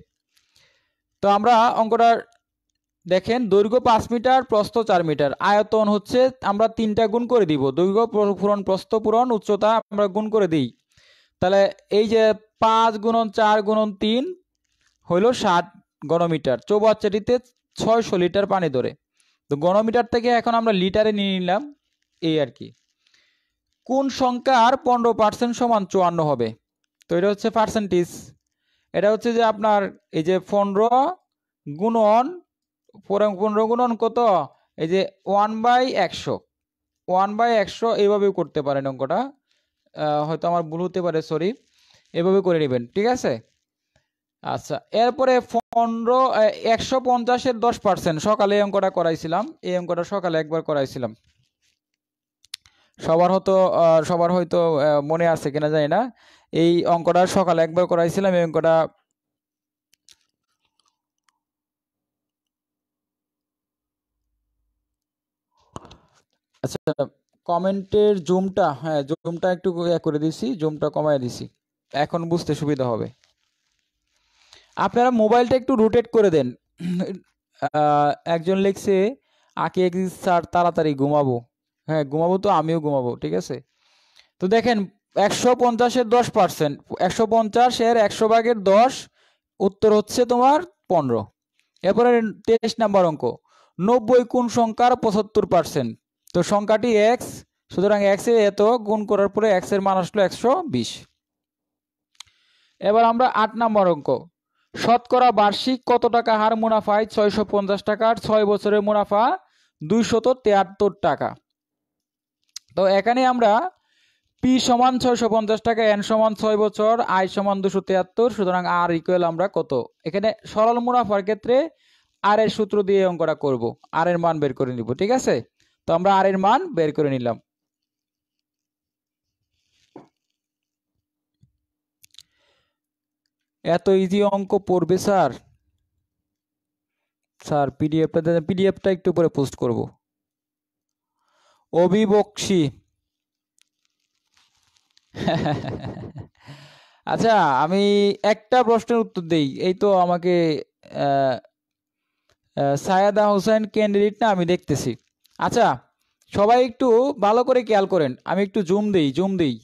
তো আমরা অঙ্কটা দেখেন দৈর্ঘ্য পাঁচ মিটার প্রস্থ চার মিটার আয়তন হচ্ছে আমরা তিনটা গুণ করে দিব দৈর্ঘ্য পূরণ প্রস্থ পূরণ উচ্চতা আমরা গুণ করে দিই তাহলে এই যে পাঁচ গুণন চার গুণন তিন হইল ষাট গণমিটার চৌবাচ্চাটিতে ছয়শো লিটার পানি ধরে তো গণমিটার থেকে এখন আমরা লিটারে নিয়ে নিলাম এই আর কি কোন সংখ্যার পনেরো পার্সেন্ট সমান চুয়ান্ন হবে তো এটা হচ্ছে পার্সেন্টেজ এটা হচ্ছে যে আপনার এই যে পনেরো গুণন পনেরো গুণন কত এই যে ওয়ান বাই একশো ওয়ান বাই একশো এইভাবেও করতে পারেন অঙ্কটা হয়তো আমার ভুল হতে পারে সরি এভাবে করে নেবেন ঠিক আছে আচ্ছা এরপরে পনেরো একশো পঞ্চাশের দশ পার্সেন্ট সকালে এই অঙ্কটা করাইছিলাম এই অঙ্কটা সকালে একবার করাইছিলাম সবার হয়তো সবার হয়তো মনে আছে কিনা জানি না এই অঙ্কটা সকালে একবার করাইছিলাম এই অঙ্কটা আচ্ছা কমেন্টের জুমটা হ্যাঁ জুমটা একটু ইয়ে করে দিছি জুমটা কমায় দিছি এখন বুঝতে সুবিধা হবে আপনারা মোবাইলটা একটু রোটেট করে দেন একজন লিখছে আঁকে একদিন স্যার তাড়াতাড়ি ঘুমাবো হ্যাঁ ঘুমাবো তো আমিও ঘুমাবো ঠিক আছে তো দেখেন একশো পঞ্চাশের দশ পার্সেন্ট একশো পঞ্চাশ এর একশো ভাগের দশ উত্তর হচ্ছে তোমার পনেরো এরপরে তেইশ নাম্বার অঙ্ক নব্বই কোন সংখ্যার পঁচাত্তর পার্সেন্ট তো সংখ্যাটি এক্স সুতরাং এক্সে এত গুণ করার পরে এক্সের মান আসলো একশো বিশ এবার আমরা আট নাম্বার অঙ্ক শতকরা বার্ষিক কত টাকা হার মুনাফায় ছয়শো পঞ্চাশ টাকার ছয় বছরের মুনাফা দুইশত তেয়াত্তর টাকা তো এখানে আমরা পি সমান ছয়শো পঞ্চাশ টাকা এন সমান ছয় বছর আই সমান দুশো তিয়াত্তর সুতরাং আর ইকুয়াল আমরা কত এখানে সরল মুনাফার ক্ষেত্রে আর এর সূত্র দিয়ে অঙ্কটা করব আর এর মান বের করে নিব ঠিক আছে তো আমরা আর এর মান বের করে নিলাম এত ইজি অঙ্ক পড়বে স্যার স্যার পিডিএফটা পিডিএফটা একটু পরে পোস্ট করবো অভিবক্সী আচ্ছা আমি একটা প্রশ্নের উত্তর দেই এই তো আমাকে সায়াদা হোসেন ক্যান্ডিডেট না আমি দেখতেছি আচ্ছা সবাই একটু ভালো করে খেয়াল করেন আমি একটু জুম দিই জুম দিই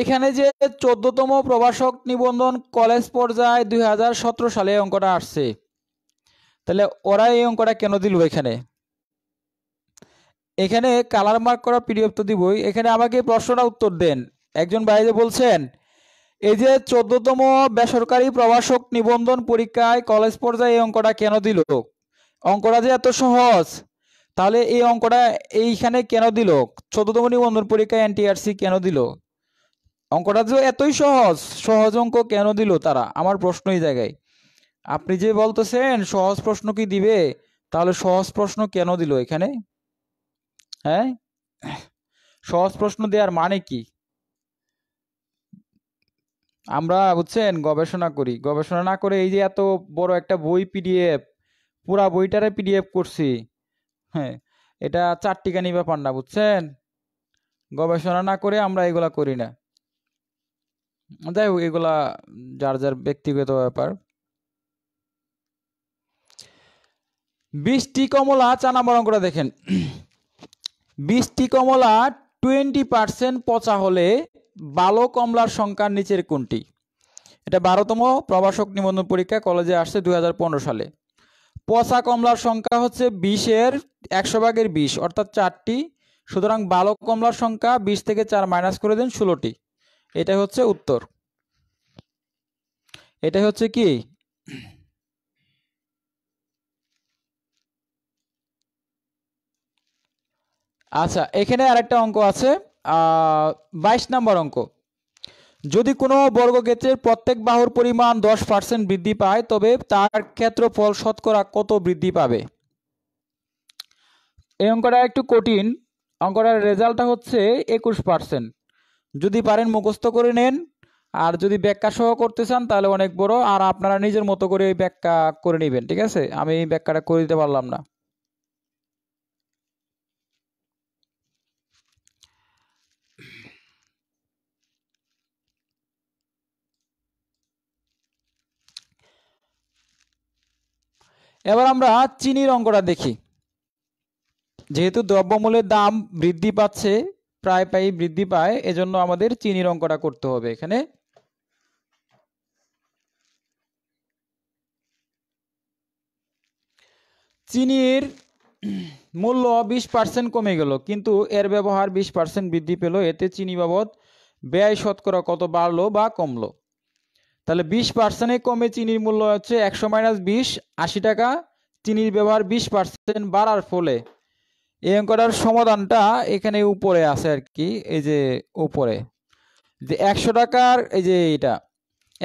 এখানে যে চোদ্দতম প্রবাসক নিবন্ধন কলেজ পর্যায়ে দুই সালে অঙ্কটা আসছে তাহলে ওরা এই অঙ্কটা কেন দিল এখানে এখানে কালার মার্ক করা পিডিএফ তো দিবই এখানে আমাকে প্রশ্নটা উত্তর দেন একজন বাইরে বলছেন এই যে চোদ্দতম বেসরকারি প্রবাসক নিবন্ধন পরীক্ষায় কলেজ পর্যায়ে এই অঙ্কটা কেন দিল অঙ্কটা যে এত সহজ তাহলে এই অঙ্কটা এইখানে কেন দিল চোদ্দতম নিবন্ধন পরীক্ষায় এনটিআরসি e কেন দিল অঙ্কটা যে এতই সহজ সহজ অঙ্ক কেন দিল তারা আমার প্রশ্ন এই জায়গায় আপনি যে বলতেছেন সহজ প্রশ্ন কি দিবে তাহলে সহজ প্রশ্ন কেন দিল এখানে হ্যাঁ সহজ প্রশ্ন দেওয়ার মানে কি আমরা বুঝছেন গবেষণা করি গবেষণা না করে এই যে এত বড় একটা বই পিডিএফ পুরা বইটারে পিডিএফ করছি হ্যাঁ এটা চারটিকানি ব্যাপার না বুঝছেন গবেষণা না করে আমরা এগুলা করি না যাই হোক এগুলা যার যার ব্যক্তিগত ব্যাপার বিশটি কমলা চানা বরং করে দেখেন বিশটি কমলা টোয়েন্টি পার্সেন্ট পচা হলে বালো কমলার সংখ্যার নিচের কোনটি এটা বারোতম প্রবাসক নিবন্ধন পরীক্ষা কলেজে আসছে দুই সালে পচা কমলার সংখ্যা হচ্ছে বিশের একশো ভাগের বিশ অর্থাৎ চারটি সুতরাং বালক কমলার সংখ্যা বিশ থেকে চার মাইনাস করে দেন ষোলোটি এটাই হচ্ছে উত্তর এটাই হচ্ছে কি আচ্ছা এখানে আরেকটা অঙ্ক আছে বাইশ নম্বর অঙ্ক যদি কোনো বর্গক্ষেত্রের প্রত্যেক বাহুর পরিমাণ দশ পার্সেন্ট বৃদ্ধি পায় তবে তার ক্ষেত্রফল শতকরা কত বৃদ্ধি পাবে এই অঙ্কটা একটু কঠিন অঙ্কটার রেজাল্টটা হচ্ছে একুশ পার্সেন্ট যদি পারেন মুখস্থ করে নেন আর যদি ব্যাখ্যা সহ করতে চান তাহলে অনেক বড় আর আপনারা নিজের মতো করে ব্যাখ্যা করে নেবেন ঠিক আছে আমি ব্যাখ্যাটা করে দিতে পারলাম না এবার আমরা চিনির অঙ্কটা দেখি যেহেতু দ্রব্যমূল্যের দাম বৃদ্ধি পাচ্ছে প্রায় প্রায় বৃদ্ধি পায় এজন্য আমাদের চিনির অঙ্কটা করতে হবে এখানে চিনির মূল্য বিশ পার্সেন্ট কমে গেল কিন্তু এর ব্যবহার বিশ পার্সেন্ট বৃদ্ধি পেল এতে চিনি বাবদ ব্যয় শতকরা কত বাড়লো বা কমলো তাহলে বিশ পার্সেন্টে কমে চিনির মূল্য হচ্ছে একশো মাইনাস বিশ আশি টাকা চিনির ব্যবহার বিশ পার্সেন্ট বাড়ার ফলে এই অঙ্কটার সমাধানটা এখানে উপরে আছে আর কি এই যে উপরে যে একশো টাকার এই যে এটা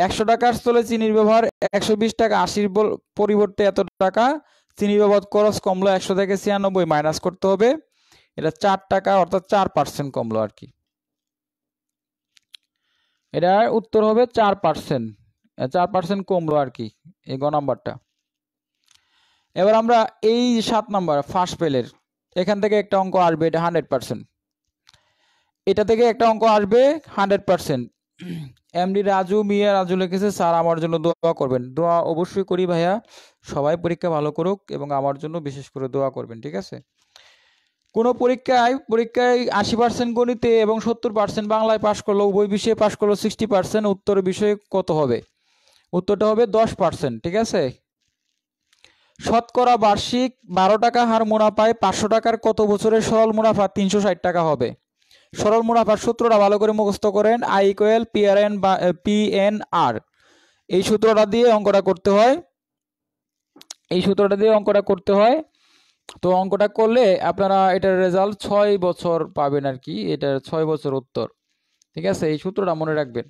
একশো টাকার স্থলে চিনির ব্যবহার একশো বিশ টাকা আশির পরিবর্তে এত টাকা চিনির ব্যবহার খরচ কমলো একশো থেকে ছিয়ানব্বই মাইনাস করতে হবে এটা চার টাকা অর্থাৎ চার পার্সেন্ট কমলো আর কি এটার উত্তর হবে চার পার্সেন্ট চার পার্সেন্ট কমলো আর কি এই গ নাম্বারটা এবার আমরা এই সাত নাম্বার ফার্স্ট পেলের এখান থেকে একটা অঙ্ক আসবে এটা হান্ড্রেড পার্সেন্ট এটা থেকে একটা অঙ্ক আসবে hundred percent MD Raju Miya Raju লিখেছে স্যার আমার জন্য দোয়া করবেন দোয়া অবশ্যই করি ভাইয়া সবাই পরীক্ষা ভালো করুক এবং আমার জন্য বিশেষ করে দোয়া করবেন ঠিক আছে কোনো পরীক্ষায় পরীক্ষায় আশি পার্সেন্ট গণিতে এবং সত্তর পার্সেন্ট বাংলায় পাশ করলো উভয় বিষয়ে পাশ করলো সিক্সটি পার্সেন্ট উত্তর বিষয়ে কত হবে উত্তরটা হবে দশ পার্সেন্ট ঠিক আছে শতকরা বার্ষিক বারো টাকা হার মুনাফায় পাঁচশো টাকার কত বছরের সরল মুনাফা তিনশো ষাট টাকা হবে সরল মুনাফার সূত্রটা ভালো করে মুখস্থ করেন আই আর পিআরএন বা পিএনআর এই সূত্রটা দিয়ে অঙ্কটা করতে হয় এই সূত্রটা দিয়ে অঙ্কটা করতে হয় তো অঙ্কটা করলে আপনারা এটার রেজাল্ট ছয় বছর পাবেন আর কি এটার ছয় বছর উত্তর ঠিক আছে এই সূত্রটা মনে রাখবেন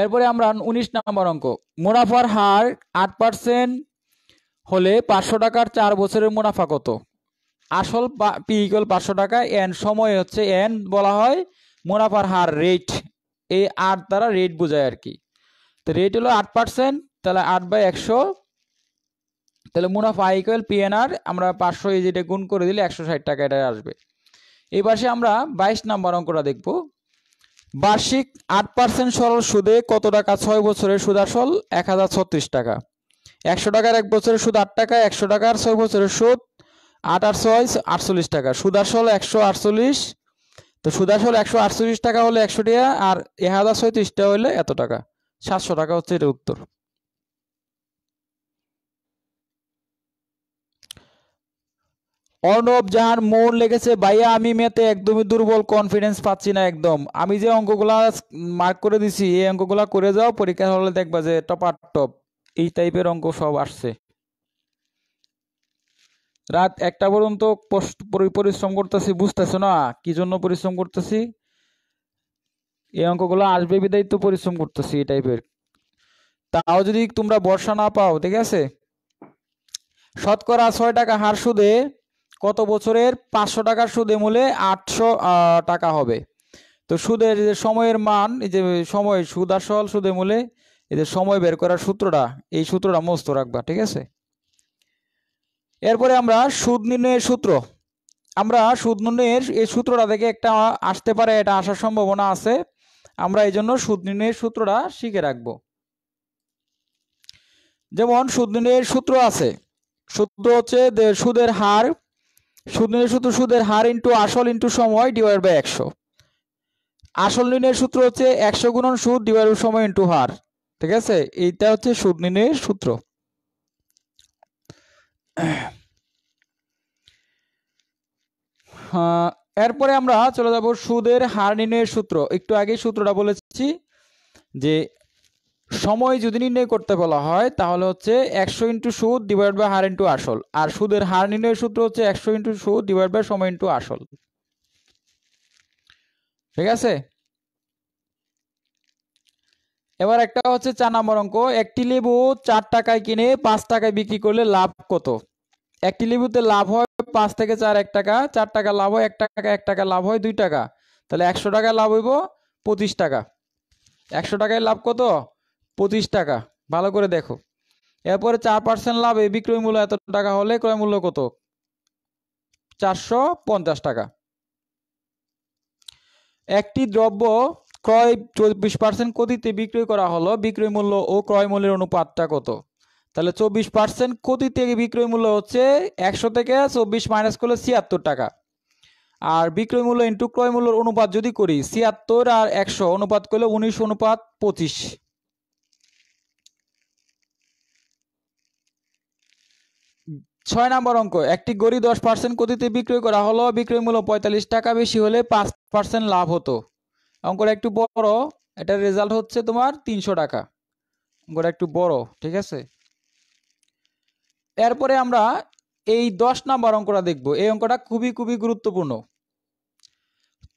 এরপরে আমরা উনিশ নম্বর অঙ্ক মুনাফার হার আট পার্সেন্ট হলে পাঁচশো টাকার চার বছরের মুনাফা কত আসল পিকল পাঁচশো টাকা এন সময় হচ্ছে এন বলা হয় মুনাফার হার রেট এই আট দ্বারা রেট বোঝায় আর কি তো রেট হলো আট পার্সেন্ট তাহলে আট বাই একশো তাহলে মুনাফা আইকুয়াল পিএনআর আমরা পাঁচশো এই যেটা গুণ করে দিলে একশো ষাট টাকা এটা আসবে এই পাশে আমরা বাইশ নাম্বার অঙ্কটা দেখব বার্ষিক আট পার্সেন্ট সরল সুদে কত টাকা ছয় বছরের সুদ আসল এক হাজার ছত্রিশ টাকা একশো টাকার এক বছরের সুদ আট টাকা একশো টাকার ছয় বছরের সুদ আট আট ছয় আটচল্লিশ টাকা সুদ আসল একশো আটচল্লিশ তো সুদ আসল একশো আটচল্লিশ টাকা হলে একশো টাকা আর এক হাজার ছয়ত্রিশটা হলে এত টাকা সাতশো টাকা হচ্ছে এটা উত্তর অর্ণব জাহান মন লেগেছে ভাইয়া আমি মেতে একদমই দুর্বল কনফিডেন্স পাচ্ছি না একদম আমি যে অঙ্কগুলা মার্ক করে দিছি এই অঙ্কগুলা করে যাও পরীক্ষা হলে দেখবা যে টপ আর টপ এই টাইপের অঙ্ক সব আসছে রাত একটা পর্যন্ত পরিশ্রম করতেছি বুঝতেছো না কি জন্য পরিশ্রম করতেছি এই অঙ্কগুলো আসবে বিদায় তো পরিশ্রম করতেছি এই টাইপের তাও যদি তোমরা বর্ষা না পাও ঠিক আছে শতকরা ছয় টাকা হার সুদে কত বছরের পাঁচশো টাকার সুদে মূলে আটশো টাকা হবে তো সুদের যে সময়ের মান এই যে সময় সুদ আসল সুদে মূলে এই যে সময় বের করার সূত্রটা এই সূত্রটা মস্ত রাখবা ঠিক আছে এরপরে আমরা সুদ নির্ণয়ের সূত্র আমরা সুদ নির্ণয়ের এই সূত্রটা থেকে একটা আসতে পারে এটা আসার সম্ভাবনা আছে আমরা এই জন্য সুদ নির্ণয়ের সূত্রটা শিখে রাখব যেমন সুদ নির্ণয়ের সূত্র আছে সূত্র হচ্ছে সুদের হার সুদ নির্ণয় সূত্র সুদের হার ইন্টু আসল ইন্টু সময় ডিভাইড বাই একশো আসল নির্ণয়ের সূত্র হচ্ছে একশো গুণন সুদ ডিভাইড বাই সময় ইন্টু হার ঠিক আছে এইটা হচ্ছে সুদ নির্ণয়ের সূত্র এরপরে আমরা চলে যাব সুদের হার নির্ণয়ের সূত্র একটু আগে সূত্রটা বলেছি যে সময় যদি নির্ণয় করতে বলা হয় তাহলে হচ্ছে একশো ইন্টু সুদ ডিভাইড বাই হার ইন্টু আসল আর সুদের হার নির্ণয়ের সূত্র হচ্ছে একশো ইন্টু সুদ ডিভাইড বাই সময় ইন্টু আসল ঠিক আছে এবার একটা হচ্ছে চার নম্বর অঙ্ক একটি লেবু চার টাকায় কিনে পাঁচ টাকায় বিক্রি করলে লাভ কত একটি লেবুতে লাভ হয় পাঁচ থেকে চার এক টাকা চার টাকা লাভ হয় এক টাকা এক টাকা লাভ হয় দুই টাকা তাহলে একশো টাকা লাভ হইব পঁচিশ টাকা একশো টাকায় লাভ কত পঁচিশ টাকা ভালো করে দেখো এরপরে চার পার্সেন্ট লাভে বিক্রয় মূল্য এত টাকা হলে ক্রয় মূল্য কত চারশো পঞ্চাশ টাকা একটি দ্রব্য ক্রয় চব্বিশ পার্সেন্ট কতিতে বিক্রয় করা হলো বিক্রয় মূল্য ও ক্রয় মূল্যের অনুপাতটা কত তাহলে চব্বিশ পার্সেন্ট কতিতে বিক্রয় মূল্য হচ্ছে একশো থেকে চব্বিশ মাইনাস করলে ছিয়াত্তর টাকা আর বিক্রয় মূল্য ইন্টু ক্রয় মূল্যর অনুপাত যদি করি ছিয়াত্তর আর একশো অনুপাত করলে উনিশ অনুপাত পঁচিশ ছয় নম্বর অঙ্ক একটি গড়ি দশ পার্সেন্ট কতিতে বিক্রয় করা হলো বিক্রয় মূল্য পঁয়তাল্লিশ টাকা বেশি হলে পাঁচ পার্সেন্ট লাভ হতো অঙ্কটা একটু বড় এটার রেজাল্ট হচ্ছে তোমার তিনশো টাকা অঙ্কটা একটু বড় ঠিক আছে এরপরে আমরা এই দশ নম্বর অঙ্কটা দেখব এই অঙ্কটা খুবই খুবই গুরুত্বপূর্ণ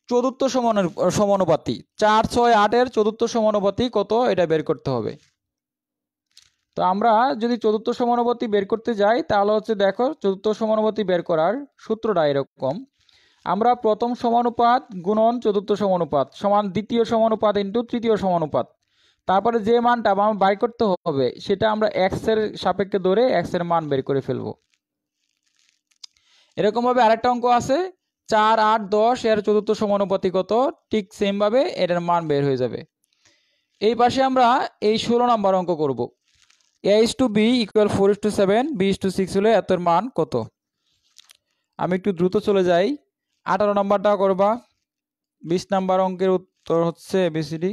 চতুর্থ সমান সমানুপাতি চার ছয় আটের চতুর্থ সমানুপাতি কত এটা বের করতে হবে তো আমরা যদি চতুর্থ সমানুপাতি বের করতে যাই তাহলে হচ্ছে দেখো চতুর্থ সমানুপাতি বের করার সূত্রটা এরকম আমরা প্রথম সমানুপাত গুণন চতুর্থ সমানুপাত সমান দ্বিতীয় সমানুপাত ইন্টু তৃতীয় সমানুপাত তারপরে যে মানটা আমার বাই করতে হবে সেটা আমরা এক্স এর সাপেক্ষে ধরে এক্স এর মান বের করে ফেলবো এরকমভাবে আরেকটা অঙ্ক আছে চার আট দশ এর চতুর্থ সমানুপাতি কত ঠিক সেমভাবে এটার মান বের হয়ে যাবে এই পাশে আমরা এই ষোলো নম্বর অঙ্ক করবো A is to B equal four is to seven B is to six হলে এতর মান কত আমি একটু দ্রুত চলে যাই আঠারো নম্বরটা করবা বিশ নাম্বার অঙ্কের উত্তর হচ্ছে এবিসিডি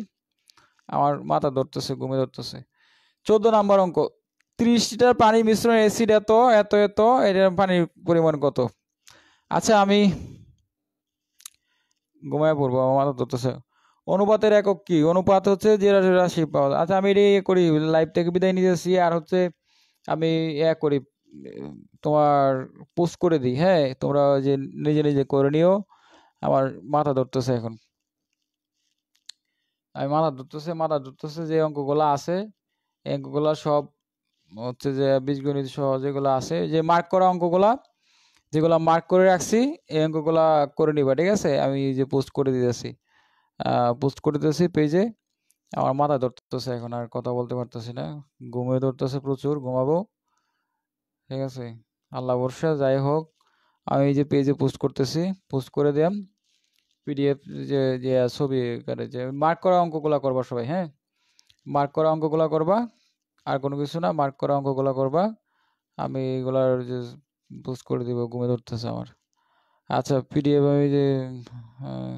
আমার মাথা ধরতেছে ঘুমে ধরতেছে চোদ্দ নাম্বার অঙ্ক ত্রিশ লিটার পানি মিশ্রণ এসিড এত এত এত এটা পানির পরিমাণ কত আচ্ছা আমি ঘুমায় পড়বো আমার মাথা ধরতেছে অনুপাতের একক কি অনুপাত হচ্ছে যে রাশি পাওয়া আচ্ছা আমি এটা ইয়ে করি লাইভ থেকে বিদায় নিয়ে যাচ্ছি আর হচ্ছে আমি এ ইয়ে করি তোমার পোস্ট করে দিই হ্যাঁ তোমরা যে নিজে নিজে করে নিও আমার মাথা ধরতেছে এখন আমি মাথা ধরতেছে মাথা ধরতেছে যে অঙ্কগুলো আছে এই অঙ্কগুলো সব হচ্ছে যে বীজগণিত সহ যেগুলো আছে যে মার্ক করা অঙ্কগুলা যেগুলো মার্ক করে রাখছি এই অঙ্কগুলা করে নিবা ঠিক আছে আমি যে পোস্ট করে দিয়েছি পোস্ট করতেছি পেজে আমার মাথা ধরতেছে এখন আর কথা বলতে পারতেছি না ঘুমিয়ে ধরতেছে প্রচুর ঘুমাবো ঠিক আছে আল্লাহ বর্ষা যাই হোক আমি এই যে পেজে পোস্ট করতেছি পোস্ট করে দিয়াম পিডিএফ যে যে ছবি যে মার্ক করা অঙ্কগুলা করবা সবাই হ্যাঁ মার্ক করা অঙ্কগুলা করবা আর কোনো কিছু না মার্ক করা অঙ্কগুলা করবা আমি এগুলার যে পোস্ট করে দিব ঘুমে ধরতেছে আমার আচ্ছা পিডিএফ আমি যে হ্যাঁ,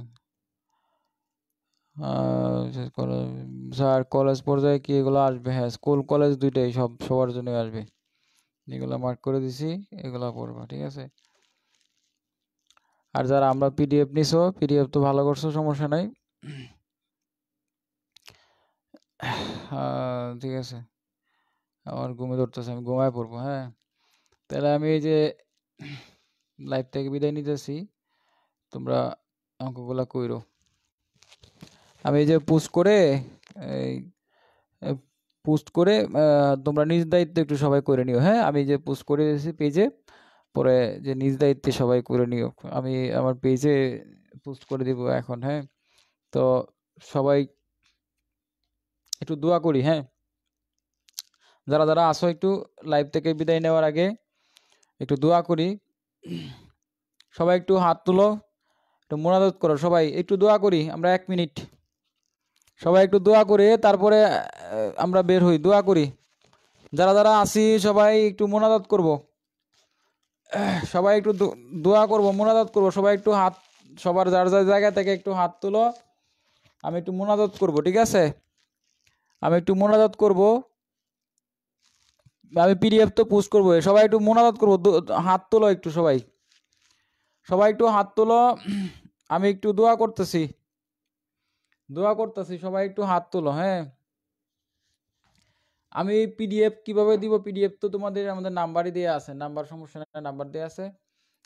স্যার কলেজ পর্যায়ে কি এগুলো আসবে হ্যাঁ স্কুল কলেজ দুইটাই সব সবার জন্য আসবে এগুলো মার্ক করে দিছি এগুলা পড়বা ঠিক আছে আর যারা আমরা পিডিএফ নিছো পিডিএফ তো ভালো করছো সমস্যা নাই ঠিক আছে আমার ঘুমে ধরতেছে আমি ঘুমায় পড়বো হ্যাঁ তাহলে আমি এই যে লাইভ থেকে বিদায় নিতেছি তোমরা অঙ্কগুলা কইরো আমি এই যে পোস্ট করে এই পোস্ট করে তোমরা নিজ দায়িত্ব একটু সবাই করে নিও হ্যাঁ আমি যে পোস্ট করে দিয়েছি পেজে পরে যে নিজ দায়িত্বে সবাই করে নিও আমি আমার পেজে পোস্ট করে দিব এখন হ্যাঁ তো সবাই একটু দোয়া করি হ্যাঁ যারা যারা আসো একটু লাইভ থেকে বিদায় নেওয়ার আগে একটু দোয়া করি সবাই একটু হাত তুলো একটু মোনাজাত করো সবাই একটু দোয়া করি আমরা এক মিনিট সবাই একটু দোয়া করে তারপরে আমরা বের হই দোয়া করি যারা যারা আসি সবাই একটু মোনাজাত করব সবাই একটু দোয়া করব মোনাজাত করব সবাই একটু হাত সবার যার যার জায়গা থেকে একটু হাত তুলো আমি একটু মোনাজাত করব ঠিক আছে আমি একটু মোনাজাত করব আমি পিডিএফ তো পোস্ট করবো সবাই একটু মোনাজাত করবো হাত তোলো একটু সবাই সবাই একটু হাত তোলো আমি একটু দোয়া করতেছি দোয়া করতেছি সবাই একটু হাত তোলো হ্যাঁ আমি পিডিএফ কিভাবে দিব পিডিএফ তো তোমাদের আমাদের নাম্বারই দেওয়া আছে নাম্বার সমস্যা না নাম্বার দেওয়া আছে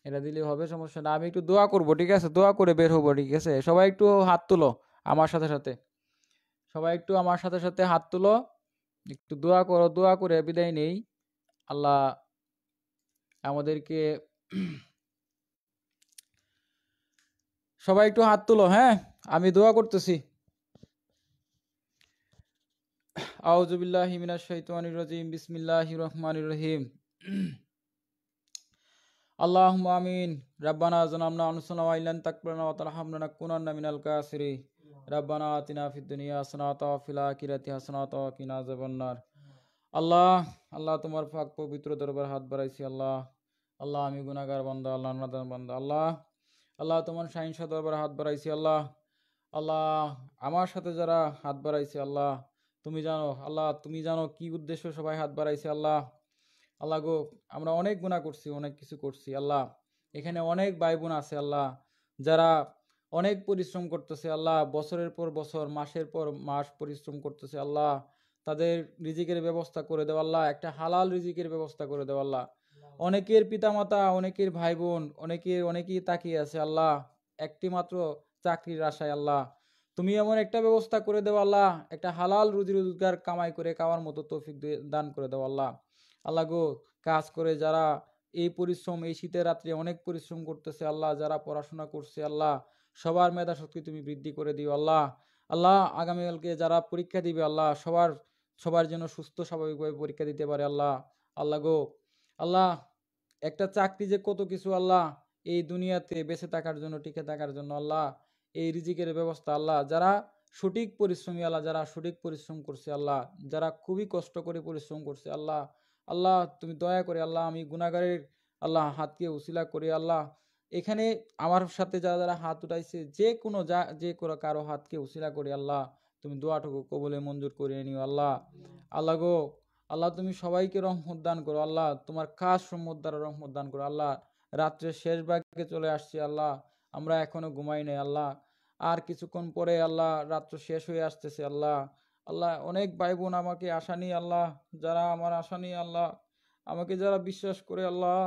এটা দিলে হবে সমস্যা না আমি একটু দোয়া করব ঠিক আছে দোয়া করে বের হবো ঠিক আছে সবাই একটু হাত তুলো আমার সাথে সাথে সবাই একটু আমার সাথে সাথে হাত তুলো একটু দোয়া করো দোয়া করে বিদায় নেই আল্লাহ আমাদেরকে সবাই একটু হাত তুলো হ্যাঁ আমি দোয়া করতেছি আল্লাহ আল্লাহ আল্লাহ তোমার পাক পবিত্র দরবার হাত বাড়াইছি আল্লাহ আল্লাহ আমি গুনাহগার বান্দা আল্লাহ নাদান আল্লাহ আল্লাহ তোমার শাহিন দরবার হাত বাড়াইছি আল্লাহ আল্লাহ আমার সাথে যারা হাত বাড়াইছে আল্লাহ তুমি জানো আল্লাহ তুমি জানো কি উদ্দেশ্য সবাই হাত বাড়াইছে আল্লাহ আল্লাহ গো আমরা অনেক গুণা করছি অনেক কিছু করছি আল্লাহ এখানে অনেক ভাই বোন আছে আল্লাহ যারা অনেক পরিশ্রম করতেছে আল্লাহ বছরের পর বছর মাসের পর মাস পরিশ্রম করতেছে আল্লাহ তাদের রিজিকের ব্যবস্থা করে দেওয়া আল্লাহ একটা হালাল রিজিকের ব্যবস্থা করে দেওয়া আল্লাহ অনেকের পিতামাতা অনেকের ভাই বোন অনেকের অনেকেই তাকিয়ে আছে আল্লাহ একটি মাত্র চাকরির আশায় আল্লাহ তুমি এমন একটা ব্যবস্থা করে দেওয়া আল্লাহ একটা হালাল রুজি রোজগার কামাই করে খাওয়ার মতো তৌফিক দান করে দেওয়া আল্লাহ আল্লাহ গো কাজ করে যারা এই পরিশ্রম এই শীতের রাত্রে অনেক পরিশ্রম করতেছে আল্লাহ যারা পড়াশোনা করছে আল্লাহ সবার মেধা শক্তি তুমি বৃদ্ধি করে দিও আল্লাহ আল্লাহ আগামীকালকে যারা পরীক্ষা দিবে আল্লাহ সবার সবার যেন সুস্থ স্বাভাবিকভাবে পরীক্ষা দিতে পারে আল্লাহ আল্লাহ গো আল্লাহ একটা চাকরি যে কত কিছু আল্লাহ এই দুনিয়াতে বেঁচে থাকার জন্য টিকে থাকার জন্য আল্লাহ এই রিজিকের ব্যবস্থা আল্লাহ যারা সঠিক পরিশ্রমী আল্লাহ যারা সঠিক পরিশ্রম করছে আল্লাহ যারা খুবই কষ্ট করে পরিশ্রম করছে আল্লাহ আল্লাহ তুমি দয়া করে আল্লাহ আমি গুণাগারের আল্লাহ হাতকে উশিলা করি আল্লাহ এখানে আমার সাথে যারা যারা হাত উঠাইছে যে কোনো যা যে কোনো কারো হাতকে উশিলা করে আল্লাহ তুমি দোয়াটুকু কবলে মঞ্জুর করে নিও আল্লাহ আল্লাহ গো আল্লাহ তুমি সবাইকে রহমত দান করো আল্লাহ তোমার কাজ সম্মত দ্বারা রহমত দান করো আল্লাহ রাত্রের শেষ ভাগে চলে আসছি আল্লাহ আমরা এখনও ঘুমাই নাই আল্লাহ আর কিছুক্ষণ পরে আল্লাহ রাত্র শেষ হয়ে আসতেছে আল্লাহ আল্লাহ অনেক ভাই বোন আমাকে আশা নিয়ে আল্লাহ যারা আমার আশা নিয়ে আল্লাহ আমাকে যারা বিশ্বাস করে আল্লাহ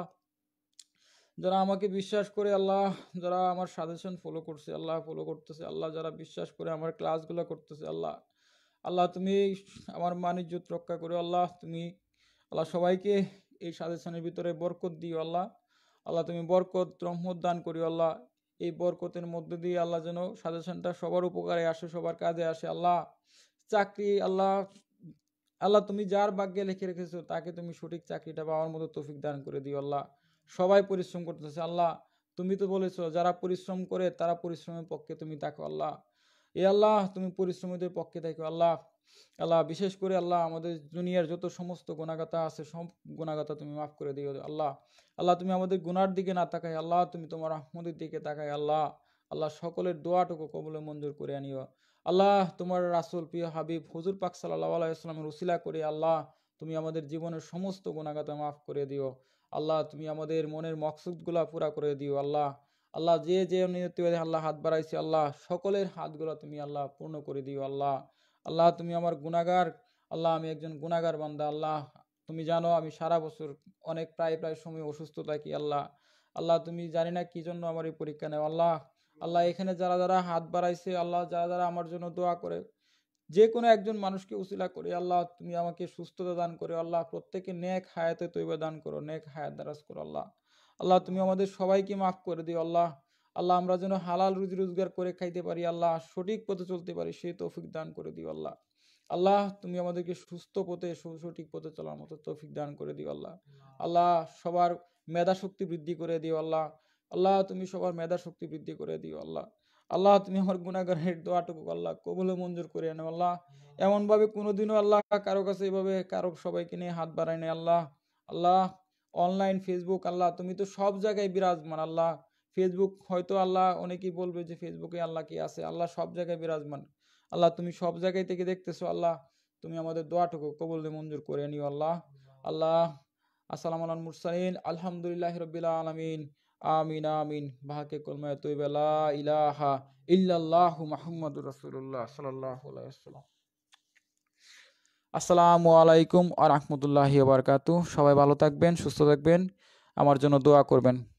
যারা আমাকে বিশ্বাস করে আল্লাহ যারা আমার সাজেশন ফলো করছে আল্লাহ ফলো করতেছে আল্লাহ যারা বিশ্বাস করে আমার ক্লাসগুলো করতেছে আল্লাহ আল্লাহ তুমি আমার জুত রক্ষা করো আল্লাহ তুমি আল্লাহ সবাইকে এই সাজেশনের ভিতরে বরকত দিও আল্লাহ আল্লাহ তুমি বরকত রহমত দান করিও আল্লাহ এই বরকতের মধ্যে দিয়ে আল্লাহ যেন সাজেশনটা সবার উপকারে আসে সবার কাজে আসে আল্লাহ চাকরি আল্লাহ আল্লাহ তুমি যার ভাগ্যে লিখে রেখেছো তাকে তুমি সঠিক চাকরিটা পাওয়ার মতো তৌফিক দান করে দিও আল্লাহ সবাই পরিশ্রম করতেছে আল্লাহ তুমি তো বলেছো যারা পরিশ্রম করে তারা পরিশ্রমের পক্ষে তুমি থাকো আল্লাহ এ আল্লাহ তুমি পরিশ্রমীদের পক্ষে থাকো আল্লাহ আল্লাহ বিশেষ করে আল্লাহ আমাদের দুনিয়ার যত সমস্ত গুণাগাতা আছে সব গুণাগাতা তুমি মাফ করে দিও আল্লাহ আল্লাহ তুমি আমাদের গুনার দিকে না তাকাই আল্লাহ তুমি তোমার আহমদের দিকে তাকাই আল্লাহ আল্লাহ সকলের দোয়াটুকু কবলে মঞ্জুর করে আনিও আল্লাহ তোমার রাসুল প্রিয় হাবিব হজুর পাক সাল্লাহ আলাইসলামের উসিলা করে আল্লাহ তুমি আমাদের জীবনের সমস্ত গুণাগাতা মাফ করে দিও আল্লাহ তুমি আমাদের মনের মকসুদগুলা পুরা করে দিও আল্লাহ আল্লাহ যে যে নিয়তি আল্লাহ হাত বাড়াইছে আল্লাহ সকলের হাতগুলা তুমি আল্লাহ পূর্ণ করে দিও আল্লাহ আল্লাহ তুমি আমার গুণাগার আল্লাহ আমি একজন গুণাগার বান্দা আল্লাহ তুমি জানো আমি সারা বছর অনেক প্রায় প্রায় সময় অসুস্থ থাকি আল্লাহ আল্লাহ তুমি জানি না কি জন্য আমার এই পরীক্ষা নেও আল্লাহ আল্লাহ এখানে যারা যারা হাত বাড়াইছে আল্লাহ যারা যারা আমার জন্য দোয়া করে যে কোনো একজন মানুষকে উচিলা করে আল্লাহ তুমি আমাকে সুস্থতা দান করে আল্লাহ প্রত্যেকে নেক হায়াতে তৈবা দান করো নেক হায়াত দারাজ করো আল্লাহ আল্লাহ তুমি আমাদের সবাইকে মাফ করে দিও আল্লাহ আল্লাহ আমরা যেন হালাল রুজি রোজগার করে খাইতে পারি আল্লাহ সঠিক পথে চলতে পারি সেই তৌফিক দান করে দিও আল্লাহ আল্লাহ তুমি আমাদেরকে সুস্থ পথে সঠিক পথে চলার মতো তৌফিক দান করে দিও আল্লাহ আল্লাহ সবার মেধা শক্তি বৃদ্ধি করে দিও আল্লাহ আল্লাহ তুমি সবার মেধা শক্তি বৃদ্ধি করে দিও আল্লাহ আল্লাহ তুমি আমার গুণাগারের দোয়াটুকু আল্লাহ কবুল মঞ্জুর করে আনো আল্লাহ এমনভাবে কোনোদিনও আল্লাহ কারো কাছে এভাবে কারো সবাইকে নিয়ে হাত বাড়ায় নেই আল্লাহ আল্লাহ অনলাইন ফেসবুক আল্লাহ তুমি তো সব জায়গায় বিরাজমান আল্লাহ ফেসবুক হয়তো আল্লাহ অনেকেই বলবে যে ফেসবুকে আল্লাহ কি আছে আল্লাহ সব জায়গায় বিরাজমান আল্লাহ তুমি সব জায়গায় থেকে দেখতেছো আল্লাহ তুমি আমাদের দোয়াটুকু কবল মঞ্জুর করে নিও আল্লাহ আল্লাহ আসসালাম আল মুরসালিন আলহামদুলিল্লাহ রবিল্লা আলমিন আমিন আমিন বাহাকে কলমায় তৈবেলা ইলাহা ইল্লাল্লাহু মাহমুদ রসুল্লাহ সাল্লাম আসসালামু আলাইকুম আ রহমতুল্লাহি বারকাতু সবাই ভালো থাকবেন সুস্থ থাকবেন আমার জন্য দোয়া করবেন